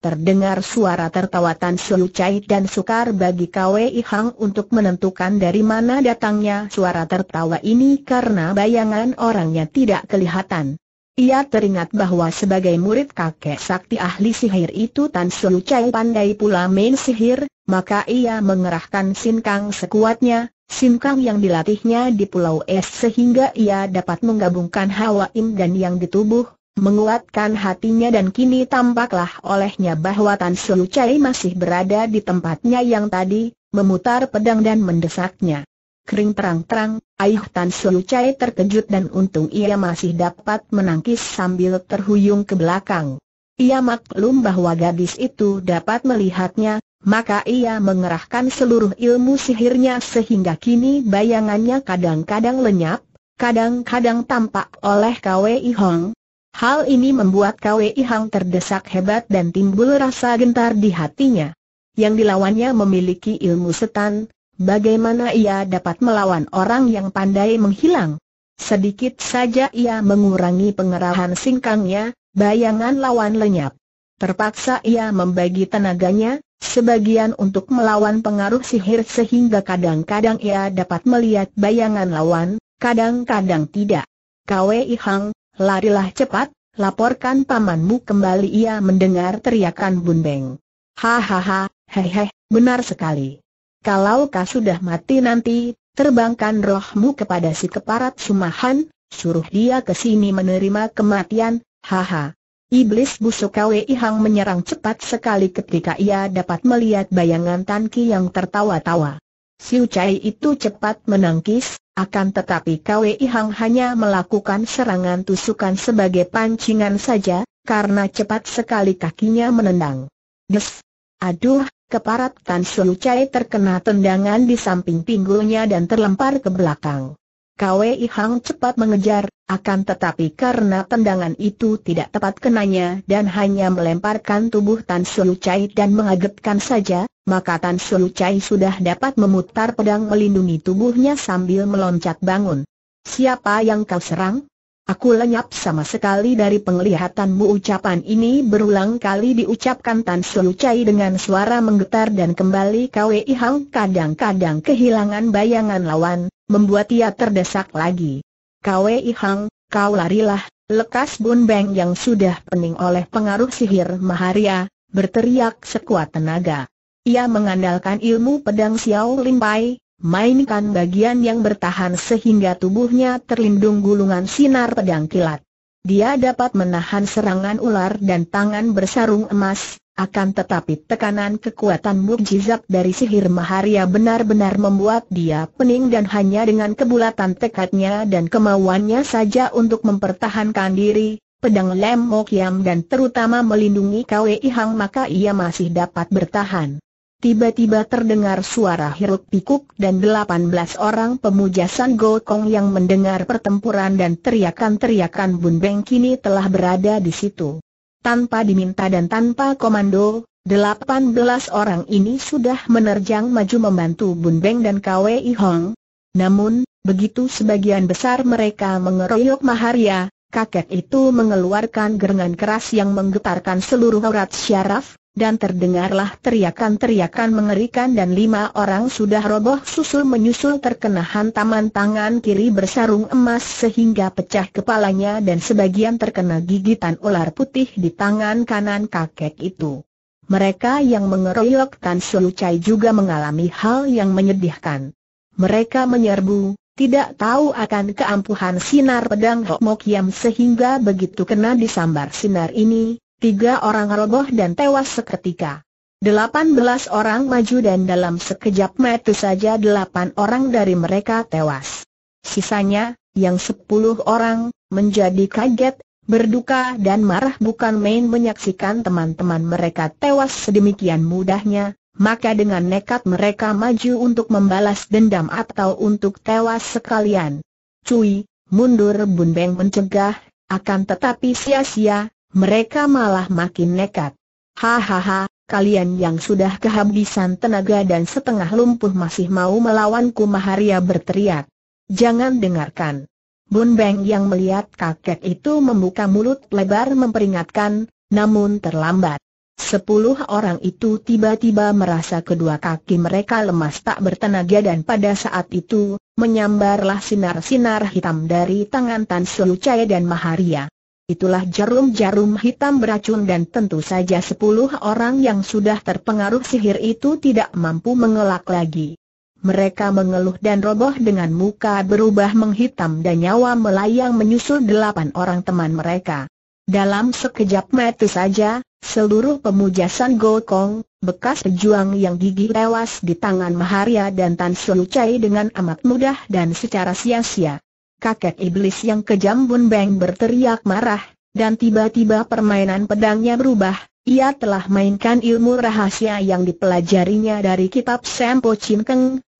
Terdengar suara tertawa Tan Siu Chai dan sukar bagi Kwei Hang untuk menentukan dari mana datangnya suara tertawa ini karena bayangan orangnya tidak kelihatan. Ia teringat bahwa sebagai murid kakek sakti ahli sihir itu Tan Siu Chai pandai pula main sihir, maka ia mengerahkan Kang sekuatnya, Kang yang dilatihnya di Pulau Es sehingga ia dapat menggabungkan hawa im dan yang di tubuh menguatkan hatinya dan kini tampaklah olehnya bahwa Tan Su Chai masih berada di tempatnya yang tadi, memutar pedang dan mendesaknya. Kering terang-terang, Ayuh Tan Su Chai terkejut dan untung ia masih dapat menangkis sambil terhuyung ke belakang. Ia maklum bahwa gadis itu dapat melihatnya, maka ia mengerahkan seluruh ilmu sihirnya sehingga kini bayangannya kadang-kadang lenyap, kadang-kadang tampak oleh Kwei Hong, Hal ini membuat Kwei Hang terdesak hebat dan timbul rasa gentar di hatinya. Yang dilawannya memiliki ilmu setan, bagaimana ia dapat melawan orang yang pandai menghilang? Sedikit saja ia mengurangi pengerahan singkangnya, bayangan lawan lenyap. Terpaksa ia membagi tenaganya, sebagian untuk melawan pengaruh sihir sehingga kadang-kadang ia dapat melihat bayangan lawan, kadang-kadang tidak. Kwei Hang, Larilah cepat, laporkan pamanmu kembali ia mendengar teriakan Beng. Hahaha, hehe, benar sekali. Kalau kau sudah mati nanti, terbangkan rohmu kepada si keparat Sumahan, suruh dia ke sini menerima kematian, haha. Iblis busuk Kwei ihang menyerang cepat sekali ketika ia dapat melihat bayangan Tan Ki yang tertawa-tawa. Siu Chai itu cepat menangkis, akan tetapi Kwei Hang hanya melakukan serangan tusukan sebagai pancingan saja, karena cepat sekali kakinya menendang. Des! Aduh, keparat Tan Siu Chai terkena tendangan di samping pinggulnya dan terlempar ke belakang. Kwei Hang cepat mengejar, akan tetapi karena tendangan itu tidak tepat kenanya dan hanya melemparkan tubuh Tan Siu Chai dan mengagetkan saja, maka Tan Shu Chai sudah dapat memutar pedang melindungi tubuhnya sambil meloncat bangun. Siapa yang kau serang? Aku lenyap sama sekali dari penglihatanmu ucapan ini berulang kali diucapkan Tan Shu Chai dengan suara menggetar dan kembali Kwei Hang kadang-kadang kehilangan bayangan lawan, membuat ia terdesak lagi. Kwei Hang, kau larilah, lekas Bun Beng yang sudah pening oleh pengaruh sihir Maharia, berteriak sekuat tenaga. Ia mengandalkan ilmu pedang Xiao Lin Pai, mainkan bagian yang bertahan sehingga tubuhnya terlindung gulungan sinar pedang kilat. Dia dapat menahan serangan ular dan tangan bersarung emas, akan tetapi tekanan kekuatan mukjizat dari sihir Maharia benar-benar membuat dia pening dan hanya dengan kebulatan tekadnya dan kemauannya saja untuk mempertahankan diri, pedang Lem mokyam dan terutama melindungi Kwei Hang maka ia masih dapat bertahan tiba-tiba terdengar suara hiruk pikuk dan 18 orang pemuja San Gokong yang mendengar pertempuran dan teriakan-teriakan Bun Beng kini telah berada di situ. Tanpa diminta dan tanpa komando, 18 orang ini sudah menerjang maju membantu Bun Beng dan Kwei Hong. Namun, begitu sebagian besar mereka mengeroyok Maharia, kakek itu mengeluarkan gerengan keras yang menggetarkan seluruh aurat syaraf, dan terdengarlah teriakan-teriakan mengerikan dan lima orang sudah roboh susul menyusul terkena hantaman tangan kiri bersarung emas sehingga pecah kepalanya dan sebagian terkena gigitan ular putih di tangan kanan kakek itu. Mereka yang mengeroyok Tan Chai juga mengalami hal yang menyedihkan. Mereka menyerbu, tidak tahu akan keampuhan sinar pedang Hok Mok Yam sehingga begitu kena disambar sinar ini, tiga orang roboh dan tewas seketika. Delapan belas orang maju dan dalam sekejap mata saja delapan orang dari mereka tewas. Sisanya, yang sepuluh orang, menjadi kaget, berduka dan marah bukan main menyaksikan teman-teman mereka tewas sedemikian mudahnya, maka dengan nekat mereka maju untuk membalas dendam atau untuk tewas sekalian. Cui, mundur Bun Beng mencegah, akan tetapi sia-sia, mereka malah makin nekat. Hahaha, kalian yang sudah kehabisan tenaga dan setengah lumpuh masih mau melawanku Maharia berteriak. Jangan dengarkan. Bun Beng yang melihat kakek itu membuka mulut lebar memperingatkan, namun terlambat. Sepuluh orang itu tiba-tiba merasa kedua kaki mereka lemas tak bertenaga dan pada saat itu, menyambarlah sinar-sinar hitam dari tangan Tan Sulu Chai dan Maharia itulah jarum-jarum hitam beracun dan tentu saja sepuluh orang yang sudah terpengaruh sihir itu tidak mampu mengelak lagi. Mereka mengeluh dan roboh dengan muka berubah menghitam dan nyawa melayang menyusul delapan orang teman mereka. Dalam sekejap mata saja, seluruh pemuja San Gokong, bekas pejuang yang gigih tewas di tangan Maharia dan Tan Sulu Chai dengan amat mudah dan secara sia-sia kakek iblis yang kejam Bun Beng berteriak marah, dan tiba-tiba permainan pedangnya berubah, ia telah mainkan ilmu rahasia yang dipelajarinya dari kitab Sempo Chin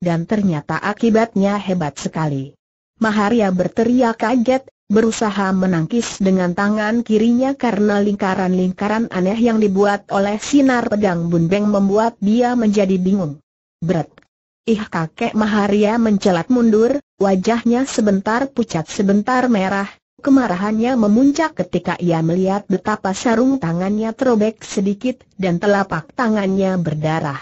dan ternyata akibatnya hebat sekali. Maharia berteriak kaget, berusaha menangkis dengan tangan kirinya karena lingkaran-lingkaran aneh yang dibuat oleh sinar pedang Bun Beng membuat dia menjadi bingung. Berat, Ih kakek Maharia mencelat mundur, wajahnya sebentar pucat sebentar merah, kemarahannya memuncak ketika ia melihat betapa sarung tangannya terobek sedikit dan telapak tangannya berdarah.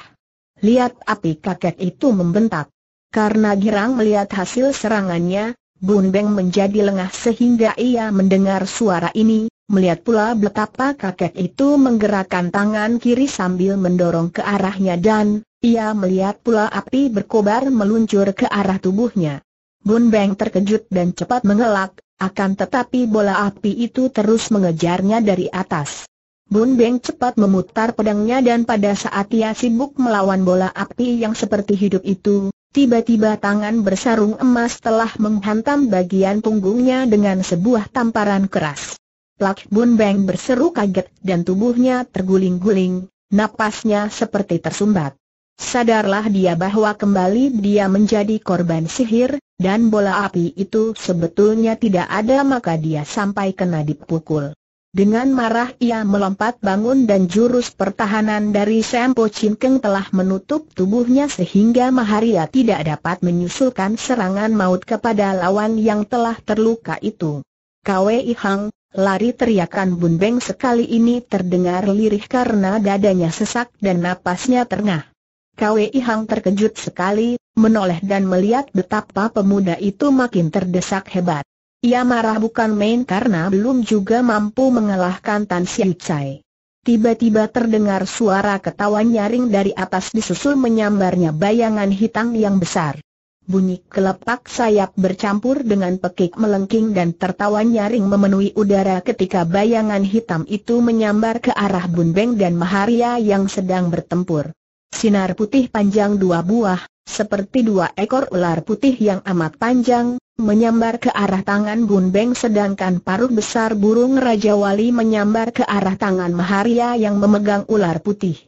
Lihat api kakek itu membentak. Karena girang melihat hasil serangannya, Bun Beng menjadi lengah sehingga ia mendengar suara ini, melihat pula betapa kakek itu menggerakkan tangan kiri sambil mendorong ke arahnya dan ia melihat pula api berkobar meluncur ke arah tubuhnya. Bun Beng terkejut dan cepat mengelak, akan tetapi bola api itu terus mengejarnya dari atas. Bun Beng cepat memutar pedangnya dan pada saat ia sibuk melawan bola api yang seperti hidup itu, tiba-tiba tangan bersarung emas telah menghantam bagian punggungnya dengan sebuah tamparan keras. Plak Bun Beng berseru kaget dan tubuhnya terguling-guling, napasnya seperti tersumbat. Sadarlah dia bahwa kembali dia menjadi korban sihir, dan bola api itu sebetulnya tidak ada maka dia sampai kena dipukul. Dengan marah ia melompat bangun dan jurus pertahanan dari Sempo Cinkeng telah menutup tubuhnya sehingga Maharia tidak dapat menyusulkan serangan maut kepada lawan yang telah terluka itu. Kwei Hang, Lari teriakan Bun Beng sekali ini terdengar lirih karena dadanya sesak dan napasnya terengah. KWI Hang terkejut sekali, menoleh dan melihat betapa pemuda itu makin terdesak hebat. Ia marah bukan main karena belum juga mampu mengalahkan Tan Siu Chai. Tiba-tiba terdengar suara ketawa nyaring dari atas disusul menyambarnya bayangan hitam yang besar. Bunyi kelepak sayap bercampur dengan pekik melengking dan tertawa nyaring memenuhi udara ketika bayangan hitam itu menyambar ke arah Bun Beng dan Maharia yang sedang bertempur. Sinar putih panjang dua buah, seperti dua ekor ular putih yang amat panjang, menyambar ke arah tangan Bun Beng sedangkan paruh besar burung Raja Wali menyambar ke arah tangan Maharia yang memegang ular putih.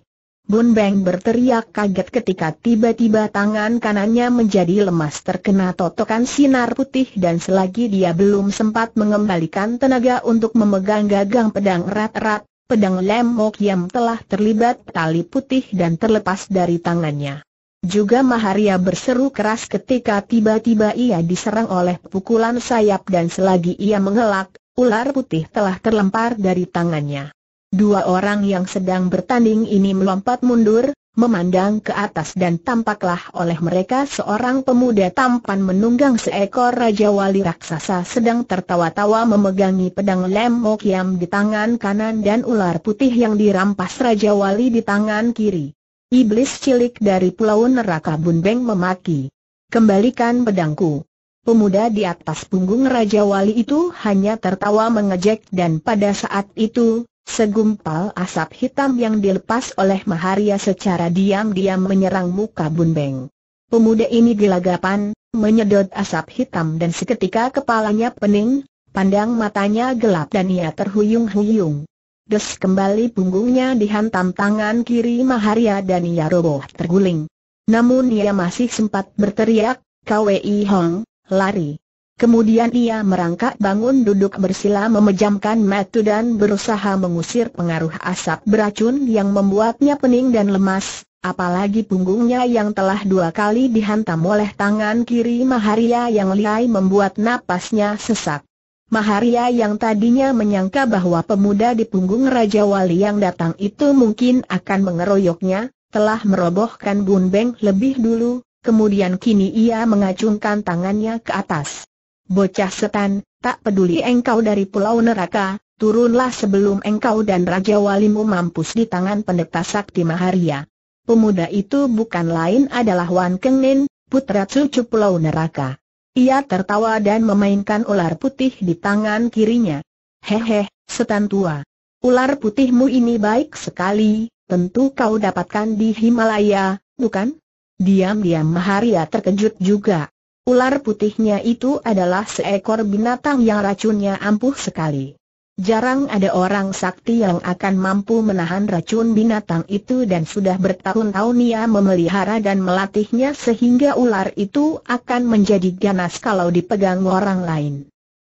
Bun Beng berteriak kaget ketika tiba-tiba tangan kanannya menjadi lemas terkena totokan sinar putih dan selagi dia belum sempat mengembalikan tenaga untuk memegang gagang pedang erat-erat, pedang Lem Mok Yam telah terlibat tali putih dan terlepas dari tangannya. Juga Maharia berseru keras ketika tiba-tiba ia diserang oleh pukulan sayap dan selagi ia mengelak, ular putih telah terlempar dari tangannya. Dua orang yang sedang bertanding ini melompat mundur, memandang ke atas dan tampaklah oleh mereka seorang pemuda tampan menunggang seekor Raja Wali Raksasa sedang tertawa-tawa memegangi pedang lem mokiam di tangan kanan dan ular putih yang dirampas Raja Wali di tangan kiri. Iblis cilik dari pulau neraka Bunbeng memaki. Kembalikan pedangku. Pemuda di atas punggung Raja Wali itu hanya tertawa mengejek dan pada saat itu, Segumpal asap hitam yang dilepas oleh Maharia secara diam-diam menyerang muka Bun Beng. Pemuda ini gelagapan, menyedot asap hitam dan seketika kepalanya pening, pandang matanya gelap dan ia terhuyung-huyung. Des kembali punggungnya dihantam tangan kiri Maharia dan ia roboh terguling. Namun ia masih sempat berteriak, KWI Hong, lari. Kemudian ia merangkak bangun duduk bersila memejamkan mata dan berusaha mengusir pengaruh asap beracun yang membuatnya pening dan lemas, apalagi punggungnya yang telah dua kali dihantam oleh tangan kiri Maharia yang lihai membuat napasnya sesak. Maharia yang tadinya menyangka bahwa pemuda di punggung Raja Wali yang datang itu mungkin akan mengeroyoknya, telah merobohkan Bun Beng lebih dulu, kemudian kini ia mengacungkan tangannya ke atas. Bocah setan, tak peduli engkau dari pulau neraka, turunlah sebelum engkau dan Raja Walimu mampus di tangan pendeta Sakti Maharia. Pemuda itu bukan lain adalah Wan Kengnin, putra cucu pulau neraka. Ia tertawa dan memainkan ular putih di tangan kirinya. Hehe, setan tua. Ular putihmu ini baik sekali, tentu kau dapatkan di Himalaya, bukan? Diam-diam Maharia terkejut juga. Ular putihnya itu adalah seekor binatang yang racunnya ampuh sekali. Jarang ada orang sakti yang akan mampu menahan racun binatang itu dan sudah bertahun-tahun ia memelihara dan melatihnya sehingga ular itu akan menjadi ganas kalau dipegang orang lain.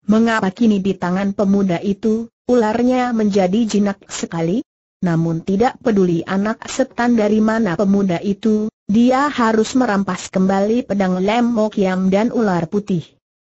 Mengapa kini di tangan pemuda itu, ularnya menjadi jinak sekali? Namun tidak peduli anak setan dari mana pemuda itu, dia harus merampas kembali pedang lem mokiam dan ular putih.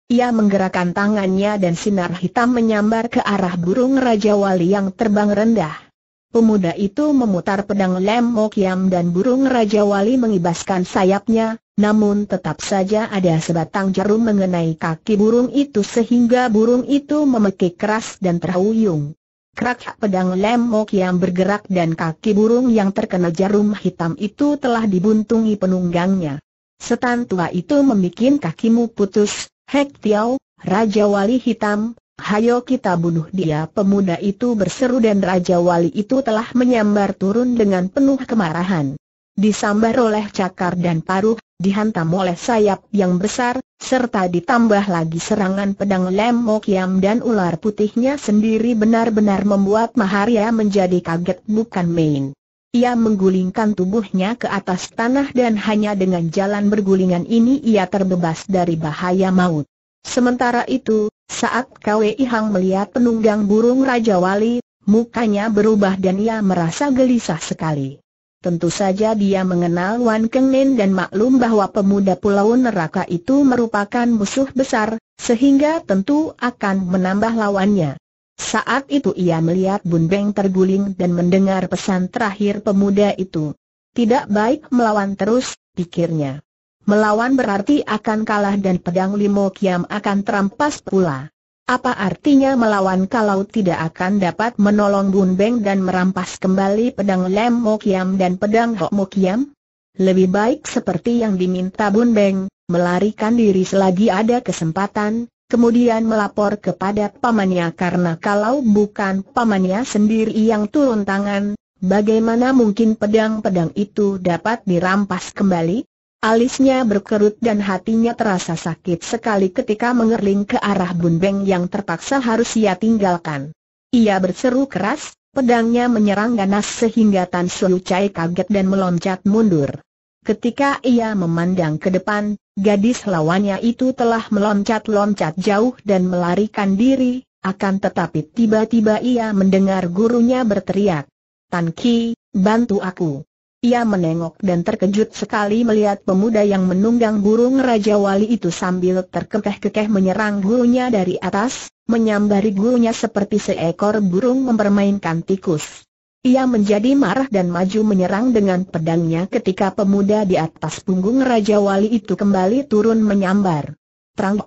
Ia menggerakkan tangannya dan sinar hitam menyambar ke arah burung Raja Wali yang terbang rendah. Pemuda itu memutar pedang lem mokiam dan burung Raja Wali mengibaskan sayapnya, namun tetap saja ada sebatang jarum mengenai kaki burung itu sehingga burung itu memekik keras dan terhuyung. Kerak pedang lemok yang bergerak dan kaki burung yang terkena jarum hitam itu telah dibuntungi penunggangnya. Setan tua itu membuat kakimu putus, Hek Tiao, Raja Wali Hitam, hayo kita bunuh dia Pemuda itu berseru dan Raja Wali itu telah menyambar turun dengan penuh kemarahan. Disambar oleh cakar dan paruh, dihantam oleh sayap yang besar, serta ditambah lagi serangan pedang Lem dan ular putihnya sendiri benar-benar membuat Maharia menjadi kaget bukan main. Ia menggulingkan tubuhnya ke atas tanah dan hanya dengan jalan bergulingan ini ia terbebas dari bahaya maut. Sementara itu, saat Kwei Hang melihat penunggang burung Raja Wali, mukanya berubah dan ia merasa gelisah sekali. Tentu saja dia mengenal Wan Kengnen dan maklum bahwa pemuda Pulau Neraka itu merupakan musuh besar, sehingga tentu akan menambah lawannya. Saat itu ia melihat Bun Beng terguling dan mendengar pesan terakhir pemuda itu. Tidak baik melawan terus, pikirnya. Melawan berarti akan kalah dan pedang limo kiam akan terampas pula. Apa artinya melawan kalau tidak akan dapat menolong Bun Beng dan merampas kembali pedang Lem Mokiam dan pedang Hok Mokiam? Lebih baik seperti yang diminta Bun Beng, melarikan diri selagi ada kesempatan, kemudian melapor kepada pamannya karena kalau bukan pamannya sendiri yang turun tangan, bagaimana mungkin pedang-pedang itu dapat dirampas kembali? Alisnya berkerut dan hatinya terasa sakit sekali ketika mengerling ke arah Bun Beng yang terpaksa harus ia tinggalkan. Ia berseru keras, pedangnya menyerang ganas sehingga Tan Su Chai kaget dan meloncat mundur. Ketika ia memandang ke depan, gadis lawannya itu telah meloncat-loncat jauh dan melarikan diri, akan tetapi tiba-tiba ia mendengar gurunya berteriak, Tan Ki, bantu aku. Ia menengok dan terkejut sekali melihat pemuda yang menunggang burung Raja Wali itu sambil terkekeh-kekeh menyerang gurunya dari atas, menyambari gurunya seperti seekor burung mempermainkan tikus. Ia menjadi marah dan maju menyerang dengan pedangnya ketika pemuda di atas punggung Raja Wali itu kembali turun menyambar. Terang.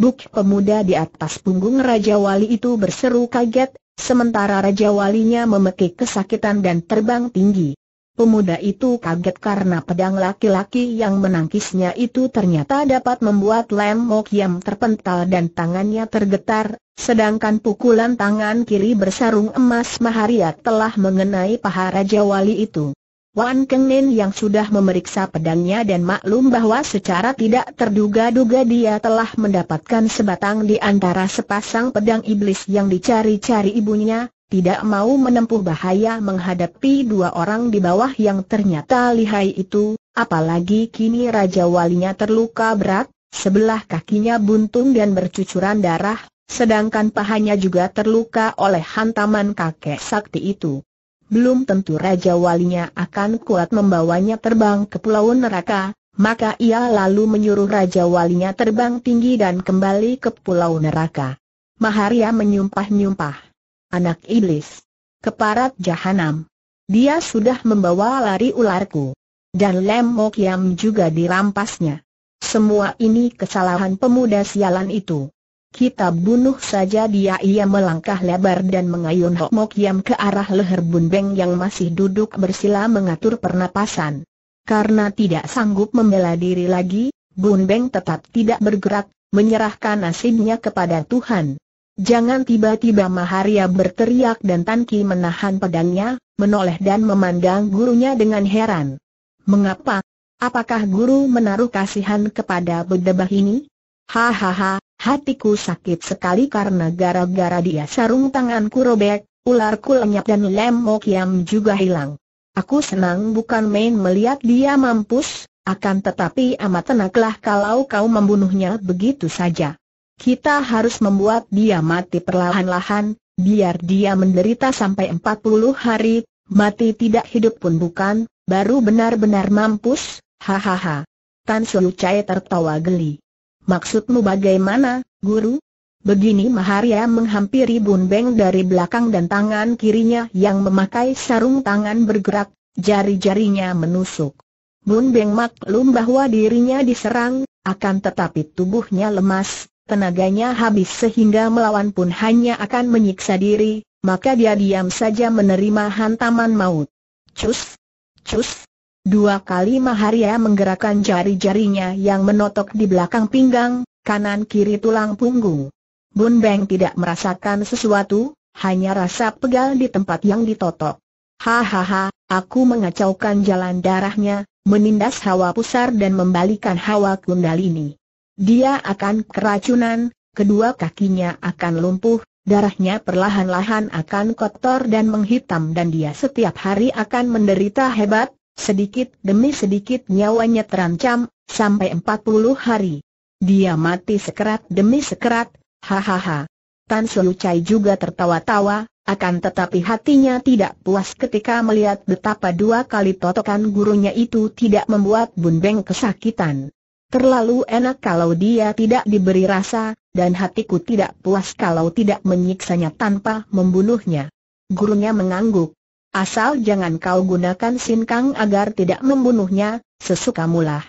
Buk pemuda di atas punggung Raja Wali itu berseru kaget, sementara Raja Walinya memekik kesakitan dan terbang tinggi. Pemuda itu kaget karena pedang laki-laki yang menangkisnya itu ternyata dapat membuat Lem Mok Yam terpental dan tangannya tergetar, sedangkan pukulan tangan kiri bersarung emas Maharia telah mengenai paha Raja Wali itu. Wan Kengen yang sudah memeriksa pedangnya dan maklum bahwa secara tidak terduga-duga dia telah mendapatkan sebatang di antara sepasang pedang iblis yang dicari-cari ibunya, tidak mau menempuh bahaya menghadapi dua orang di bawah yang ternyata lihai itu, apalagi kini Raja Walinya terluka berat, sebelah kakinya buntung dan bercucuran darah, sedangkan pahanya juga terluka oleh hantaman kakek sakti itu. Belum tentu Raja Walinya akan kuat membawanya terbang ke Pulau Neraka, maka ia lalu menyuruh Raja Walinya terbang tinggi dan kembali ke Pulau Neraka. Maharia menyumpah-nyumpah anak iblis. Keparat jahanam. Dia sudah membawa lari ularku. Dan Lem Mo juga dirampasnya. Semua ini kesalahan pemuda sialan itu. Kita bunuh saja dia ia melangkah lebar dan mengayun Hok Mok Yam ke arah leher Bun Beng yang masih duduk bersila mengatur pernapasan. Karena tidak sanggup membela diri lagi, Bun Beng tetap tidak bergerak, menyerahkan nasibnya kepada Tuhan. Jangan tiba-tiba Maharia berteriak dan Tan Ki menahan pedangnya, menoleh dan memandang gurunya dengan heran. Mengapa? Apakah guru menaruh kasihan kepada bedebah ini? Hahaha, hatiku sakit sekali karena gara-gara dia sarung tanganku robek, ularku lenyap dan lem yang juga hilang. Aku senang bukan main melihat dia mampus, akan tetapi amat tenaklah kalau kau membunuhnya begitu saja. Kita harus membuat dia mati perlahan-lahan, biar dia menderita sampai 40 hari, mati tidak hidup pun bukan, baru benar-benar mampus, hahaha. Tan Siu Chai tertawa geli. Maksudmu bagaimana, guru? Begini Maharia menghampiri Bun Beng dari belakang dan tangan kirinya yang memakai sarung tangan bergerak, jari-jarinya menusuk. Bun Beng maklum bahwa dirinya diserang, akan tetapi tubuhnya lemas, tenaganya habis sehingga melawan pun hanya akan menyiksa diri, maka dia diam saja menerima hantaman maut. Cus! Cus! Dua kali Maharia menggerakkan jari-jarinya yang menotok di belakang pinggang, kanan-kiri tulang punggung. Bun Beng tidak merasakan sesuatu, hanya rasa pegal di tempat yang ditotok. Hahaha, aku mengacaukan jalan darahnya, menindas hawa pusar dan membalikan hawa kundalini. Dia akan keracunan, kedua kakinya akan lumpuh, darahnya perlahan-lahan akan kotor dan menghitam dan dia setiap hari akan menderita hebat, sedikit demi sedikit nyawanya terancam, sampai 40 hari. Dia mati sekerat demi sekerat, hahaha. Tan Su Chai juga tertawa-tawa, akan tetapi hatinya tidak puas ketika melihat betapa dua kali totokan gurunya itu tidak membuat Bun Beng kesakitan. Terlalu enak kalau dia tidak diberi rasa, dan hatiku tidak puas kalau tidak menyiksanya tanpa membunuhnya. Gurunya mengangguk. Asal jangan kau gunakan sinkang agar tidak membunuhnya, sesukamulah.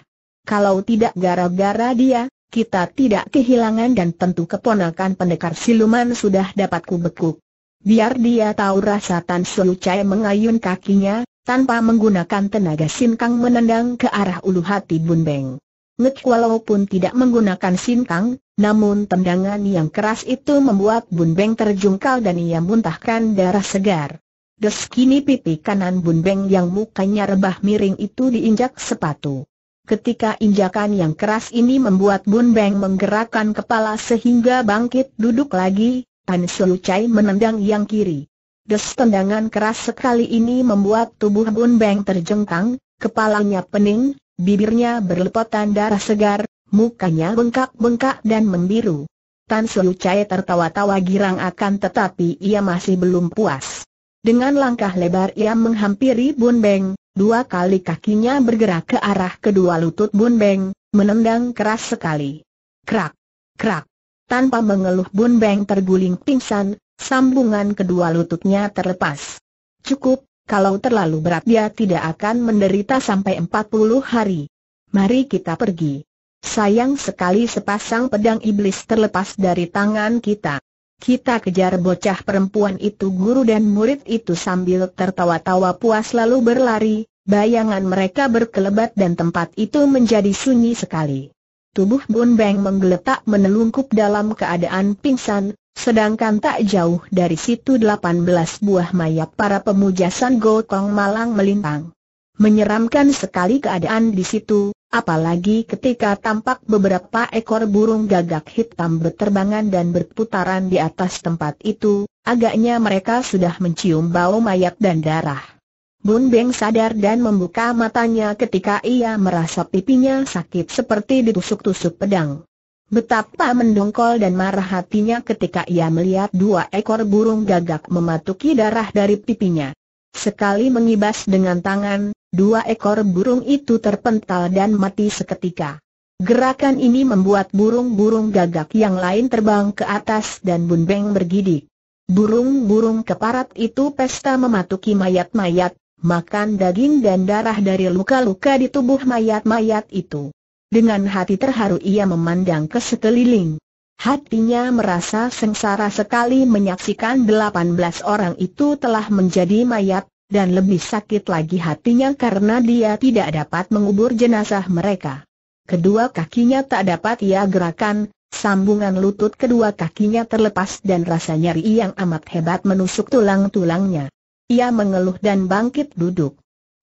Kalau tidak gara-gara dia, kita tidak kehilangan dan tentu keponakan pendekar siluman sudah dapat kubekuk. Biar dia tahu rasa Tan Sulu Chai mengayun kakinya, tanpa menggunakan tenaga sinkang menendang ke arah ulu hati Bun Beng. Ngek walaupun tidak menggunakan sinkang, namun tendangan yang keras itu membuat Bun Beng terjungkal dan ia muntahkan darah segar. Des kini pipi kanan Bun Beng yang mukanya rebah miring itu diinjak sepatu. Ketika injakan yang keras ini membuat Bun Beng menggerakkan kepala sehingga bangkit duduk lagi, Tan Siu Chai menendang yang kiri. Des tendangan keras sekali ini membuat tubuh Bun Beng terjengkang, kepalanya pening, bibirnya berlepotan darah segar, mukanya bengkak-bengkak dan membiru. Tan Solo Chai tertawa-tawa girang akan tetapi ia masih belum puas. Dengan langkah lebar ia menghampiri Bun Beng, dua kali kakinya bergerak ke arah kedua lutut Bun Beng, menendang keras sekali. Krak, krak. Tanpa mengeluh Bun Beng terguling pingsan, sambungan kedua lututnya terlepas. Cukup, kalau terlalu berat dia tidak akan menderita sampai 40 hari. Mari kita pergi. Sayang sekali sepasang pedang iblis terlepas dari tangan kita. Kita kejar bocah perempuan itu guru dan murid itu sambil tertawa-tawa puas lalu berlari, bayangan mereka berkelebat dan tempat itu menjadi sunyi sekali. Tubuh Bun Beng menggeletak menelungkup dalam keadaan pingsan, Sedangkan tak jauh dari situ 18 buah mayat para pemuja San Gokong malang melintang. Menyeramkan sekali keadaan di situ, apalagi ketika tampak beberapa ekor burung gagak hitam berterbangan dan berputaran di atas tempat itu, agaknya mereka sudah mencium bau mayat dan darah. Bun Beng sadar dan membuka matanya ketika ia merasa pipinya sakit seperti ditusuk-tusuk pedang. Betapa mendongkol dan marah hatinya ketika ia melihat dua ekor burung gagak mematuki darah dari pipinya. Sekali mengibas dengan tangan, dua ekor burung itu terpental dan mati seketika. Gerakan ini membuat burung-burung gagak yang lain terbang ke atas dan bunbeng bergidik. Burung-burung keparat itu pesta mematuki mayat-mayat, makan daging dan darah dari luka-luka di tubuh mayat-mayat itu. Dengan hati terharu ia memandang ke sekeliling. Hatinya merasa sengsara sekali menyaksikan delapan belas orang itu telah menjadi mayat, dan lebih sakit lagi hatinya karena dia tidak dapat mengubur jenazah mereka. Kedua kakinya tak dapat ia gerakan, sambungan lutut kedua kakinya terlepas dan rasa nyeri yang amat hebat menusuk tulang-tulangnya. Ia mengeluh dan bangkit duduk.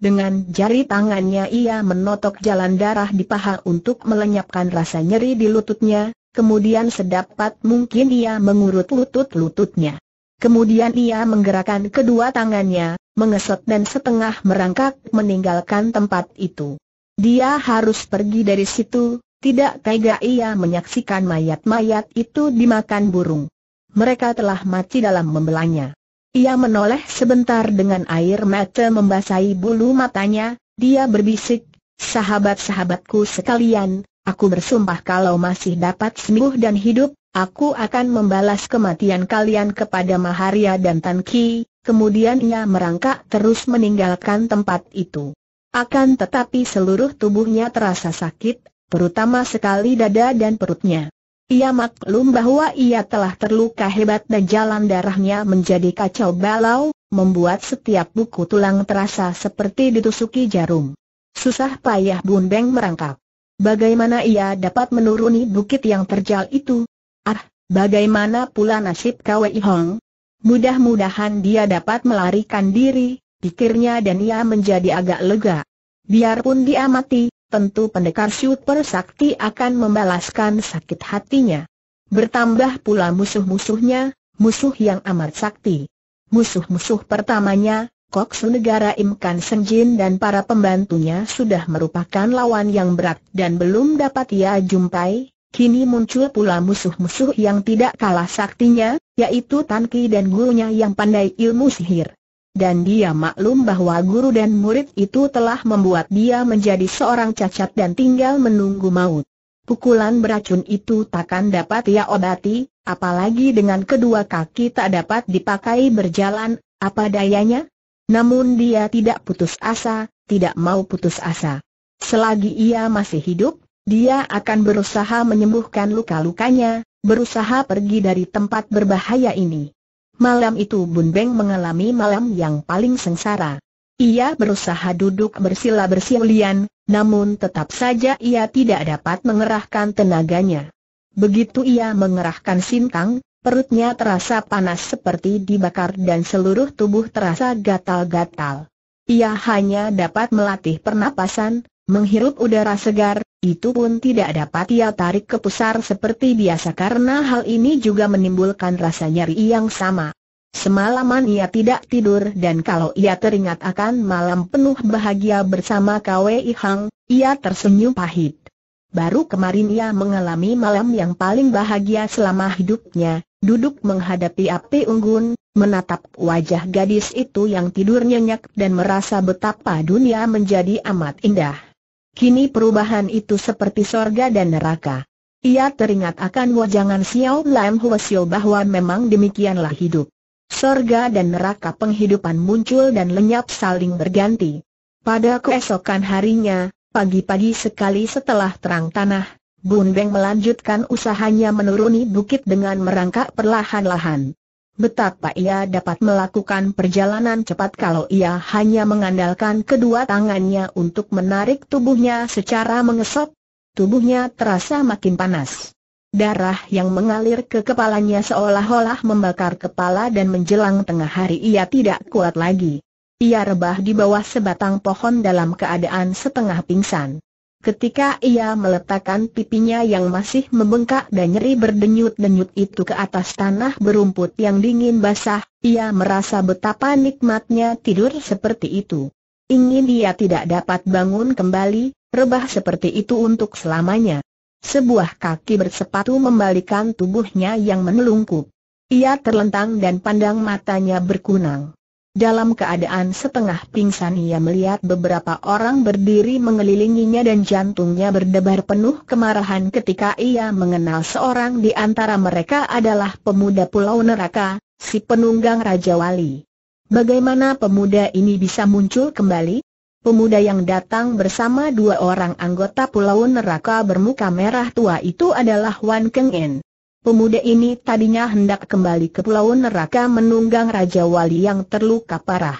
Dengan jari tangannya ia menotok jalan darah di paha untuk melenyapkan rasa nyeri di lututnya, kemudian sedapat mungkin ia mengurut lutut-lututnya. Kemudian ia menggerakkan kedua tangannya, mengesot dan setengah merangkak meninggalkan tempat itu. Dia harus pergi dari situ, tidak tega ia menyaksikan mayat-mayat itu dimakan burung. Mereka telah mati dalam membelanya. Ia menoleh sebentar dengan air mata membasahi bulu matanya, dia berbisik, sahabat-sahabatku sekalian, aku bersumpah kalau masih dapat sembuh dan hidup, aku akan membalas kematian kalian kepada Maharia dan Tan kemudian ia merangkak terus meninggalkan tempat itu. Akan tetapi seluruh tubuhnya terasa sakit, terutama sekali dada dan perutnya. Ia maklum bahwa ia telah terluka hebat dan jalan darahnya menjadi kacau balau, membuat setiap buku tulang terasa seperti ditusuki jarum. Susah payah Bun Beng merangkak. Bagaimana ia dapat menuruni bukit yang terjal itu? Ah, bagaimana pula nasib Kwei Hong? Mudah-mudahan dia dapat melarikan diri, pikirnya dan ia menjadi agak lega. Biarpun dia mati, tentu pendekar super sakti akan membalaskan sakit hatinya. Bertambah pula musuh-musuhnya, musuh yang amat sakti. Musuh-musuh pertamanya, Koksu Negara Imkan Senjin dan para pembantunya sudah merupakan lawan yang berat dan belum dapat ia jumpai, kini muncul pula musuh-musuh yang tidak kalah saktinya, yaitu Tan Ki dan gurunya yang pandai ilmu sihir dan dia maklum bahwa guru dan murid itu telah membuat dia menjadi seorang cacat dan tinggal menunggu maut. Pukulan beracun itu takkan dapat ia obati, apalagi dengan kedua kaki tak dapat dipakai berjalan, apa dayanya? Namun dia tidak putus asa, tidak mau putus asa. Selagi ia masih hidup, dia akan berusaha menyembuhkan luka-lukanya, berusaha pergi dari tempat berbahaya ini. Malam itu Bun Beng mengalami malam yang paling sengsara. Ia berusaha duduk bersila bersiulian, namun tetap saja ia tidak dapat mengerahkan tenaganya. Begitu ia mengerahkan sintang, perutnya terasa panas seperti dibakar dan seluruh tubuh terasa gatal-gatal. Ia hanya dapat melatih pernapasan, Menghirup udara segar, itu pun tidak dapat ia tarik ke pusar seperti biasa karena hal ini juga menimbulkan rasa nyeri yang sama. Semalaman ia tidak tidur dan kalau ia teringat akan malam penuh bahagia bersama Kwei Hang, ia tersenyum pahit. Baru kemarin ia mengalami malam yang paling bahagia selama hidupnya, duduk menghadapi api unggun, menatap wajah gadis itu yang tidur nyenyak dan merasa betapa dunia menjadi amat indah. Kini perubahan itu seperti sorga dan neraka. Ia teringat akan wajangan Xiao Lam Xiao bahwa memang demikianlah hidup. Sorga dan neraka penghidupan muncul dan lenyap saling berganti. Pada keesokan harinya, pagi-pagi sekali setelah terang tanah, Bun Beng melanjutkan usahanya menuruni bukit dengan merangkak perlahan-lahan. Betapa ia dapat melakukan perjalanan cepat kalau ia hanya mengandalkan kedua tangannya untuk menarik tubuhnya secara mengesot. Tubuhnya terasa makin panas. Darah yang mengalir ke kepalanya seolah-olah membakar kepala dan menjelang tengah hari ia tidak kuat lagi. Ia rebah di bawah sebatang pohon dalam keadaan setengah pingsan. Ketika ia meletakkan pipinya yang masih membengkak dan nyeri berdenyut-denyut itu ke atas tanah berumput yang dingin basah, ia merasa betapa nikmatnya tidur seperti itu. Ingin dia tidak dapat bangun kembali, rebah seperti itu untuk selamanya. Sebuah kaki bersepatu membalikan tubuhnya yang menelungkup. Ia terlentang dan pandang matanya berkunang. Dalam keadaan setengah pingsan ia melihat beberapa orang berdiri mengelilinginya dan jantungnya berdebar penuh kemarahan ketika ia mengenal seorang di antara mereka adalah pemuda Pulau Neraka, si penunggang Raja Wali. Bagaimana pemuda ini bisa muncul kembali? Pemuda yang datang bersama dua orang anggota Pulau Neraka bermuka merah tua itu adalah Wan Keng In. Pemuda ini tadinya hendak kembali ke Pulau Neraka menunggang Raja Wali yang terluka parah.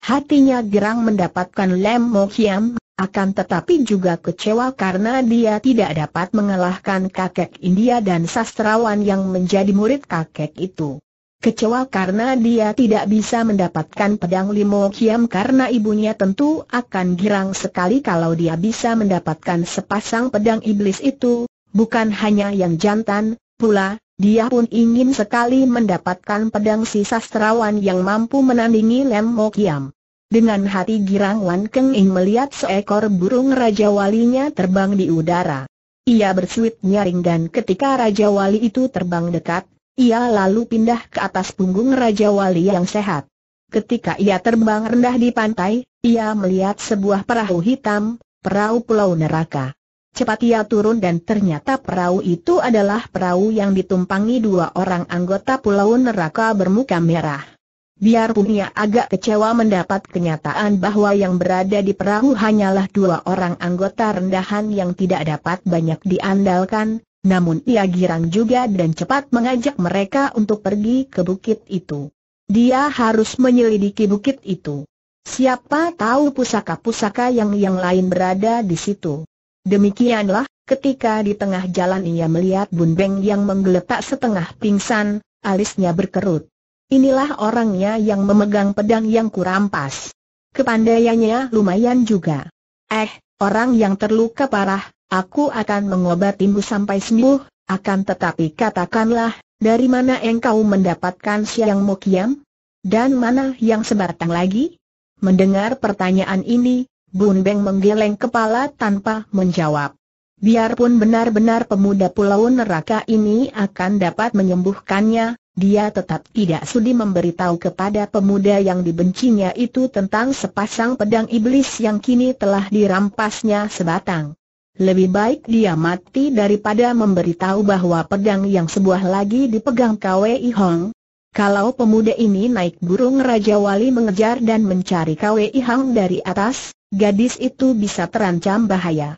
Hatinya gerang mendapatkan Lem Mokiam, akan tetapi juga kecewa karena dia tidak dapat mengalahkan kakek India dan sastrawan yang menjadi murid kakek itu. Kecewa karena dia tidak bisa mendapatkan pedang Limo Kiam karena ibunya tentu akan girang sekali kalau dia bisa mendapatkan sepasang pedang iblis itu, bukan hanya yang jantan, pula, dia pun ingin sekali mendapatkan pedang si sastrawan yang mampu menandingi Lem Mo Kiam. Dengan hati girang Wan Keng Ing melihat seekor burung Raja Walinya terbang di udara. Ia bersuit nyaring dan ketika Raja Wali itu terbang dekat, ia lalu pindah ke atas punggung Raja Wali yang sehat. Ketika ia terbang rendah di pantai, ia melihat sebuah perahu hitam, perahu pulau neraka. Cepat ia turun dan ternyata perahu itu adalah perahu yang ditumpangi dua orang anggota Pulau Neraka bermuka merah. Biarpun ia agak kecewa mendapat kenyataan bahwa yang berada di perahu hanyalah dua orang anggota rendahan yang tidak dapat banyak diandalkan, namun ia girang juga dan cepat mengajak mereka untuk pergi ke bukit itu. Dia harus menyelidiki bukit itu. Siapa tahu pusaka-pusaka yang yang lain berada di situ. Demikianlah, ketika di tengah jalan ia melihat Bun Beng yang menggeletak setengah pingsan, alisnya berkerut. Inilah orangnya yang memegang pedang yang kurampas. Kepandaiannya lumayan juga. Eh, orang yang terluka parah, aku akan mengobatimu sampai sembuh, akan tetapi katakanlah, dari mana engkau mendapatkan siang mokiam? Dan mana yang sebatang lagi? Mendengar pertanyaan ini, Bun Beng menggeleng kepala tanpa menjawab. Biarpun benar-benar pemuda pulau neraka ini akan dapat menyembuhkannya, dia tetap tidak sudi memberitahu kepada pemuda yang dibencinya itu tentang sepasang pedang iblis yang kini telah dirampasnya sebatang. Lebih baik dia mati daripada memberitahu bahwa pedang yang sebuah lagi dipegang Kwei Hong, kalau pemuda ini naik burung Raja Wali mengejar dan mencari KWI Hang dari atas, gadis itu bisa terancam bahaya.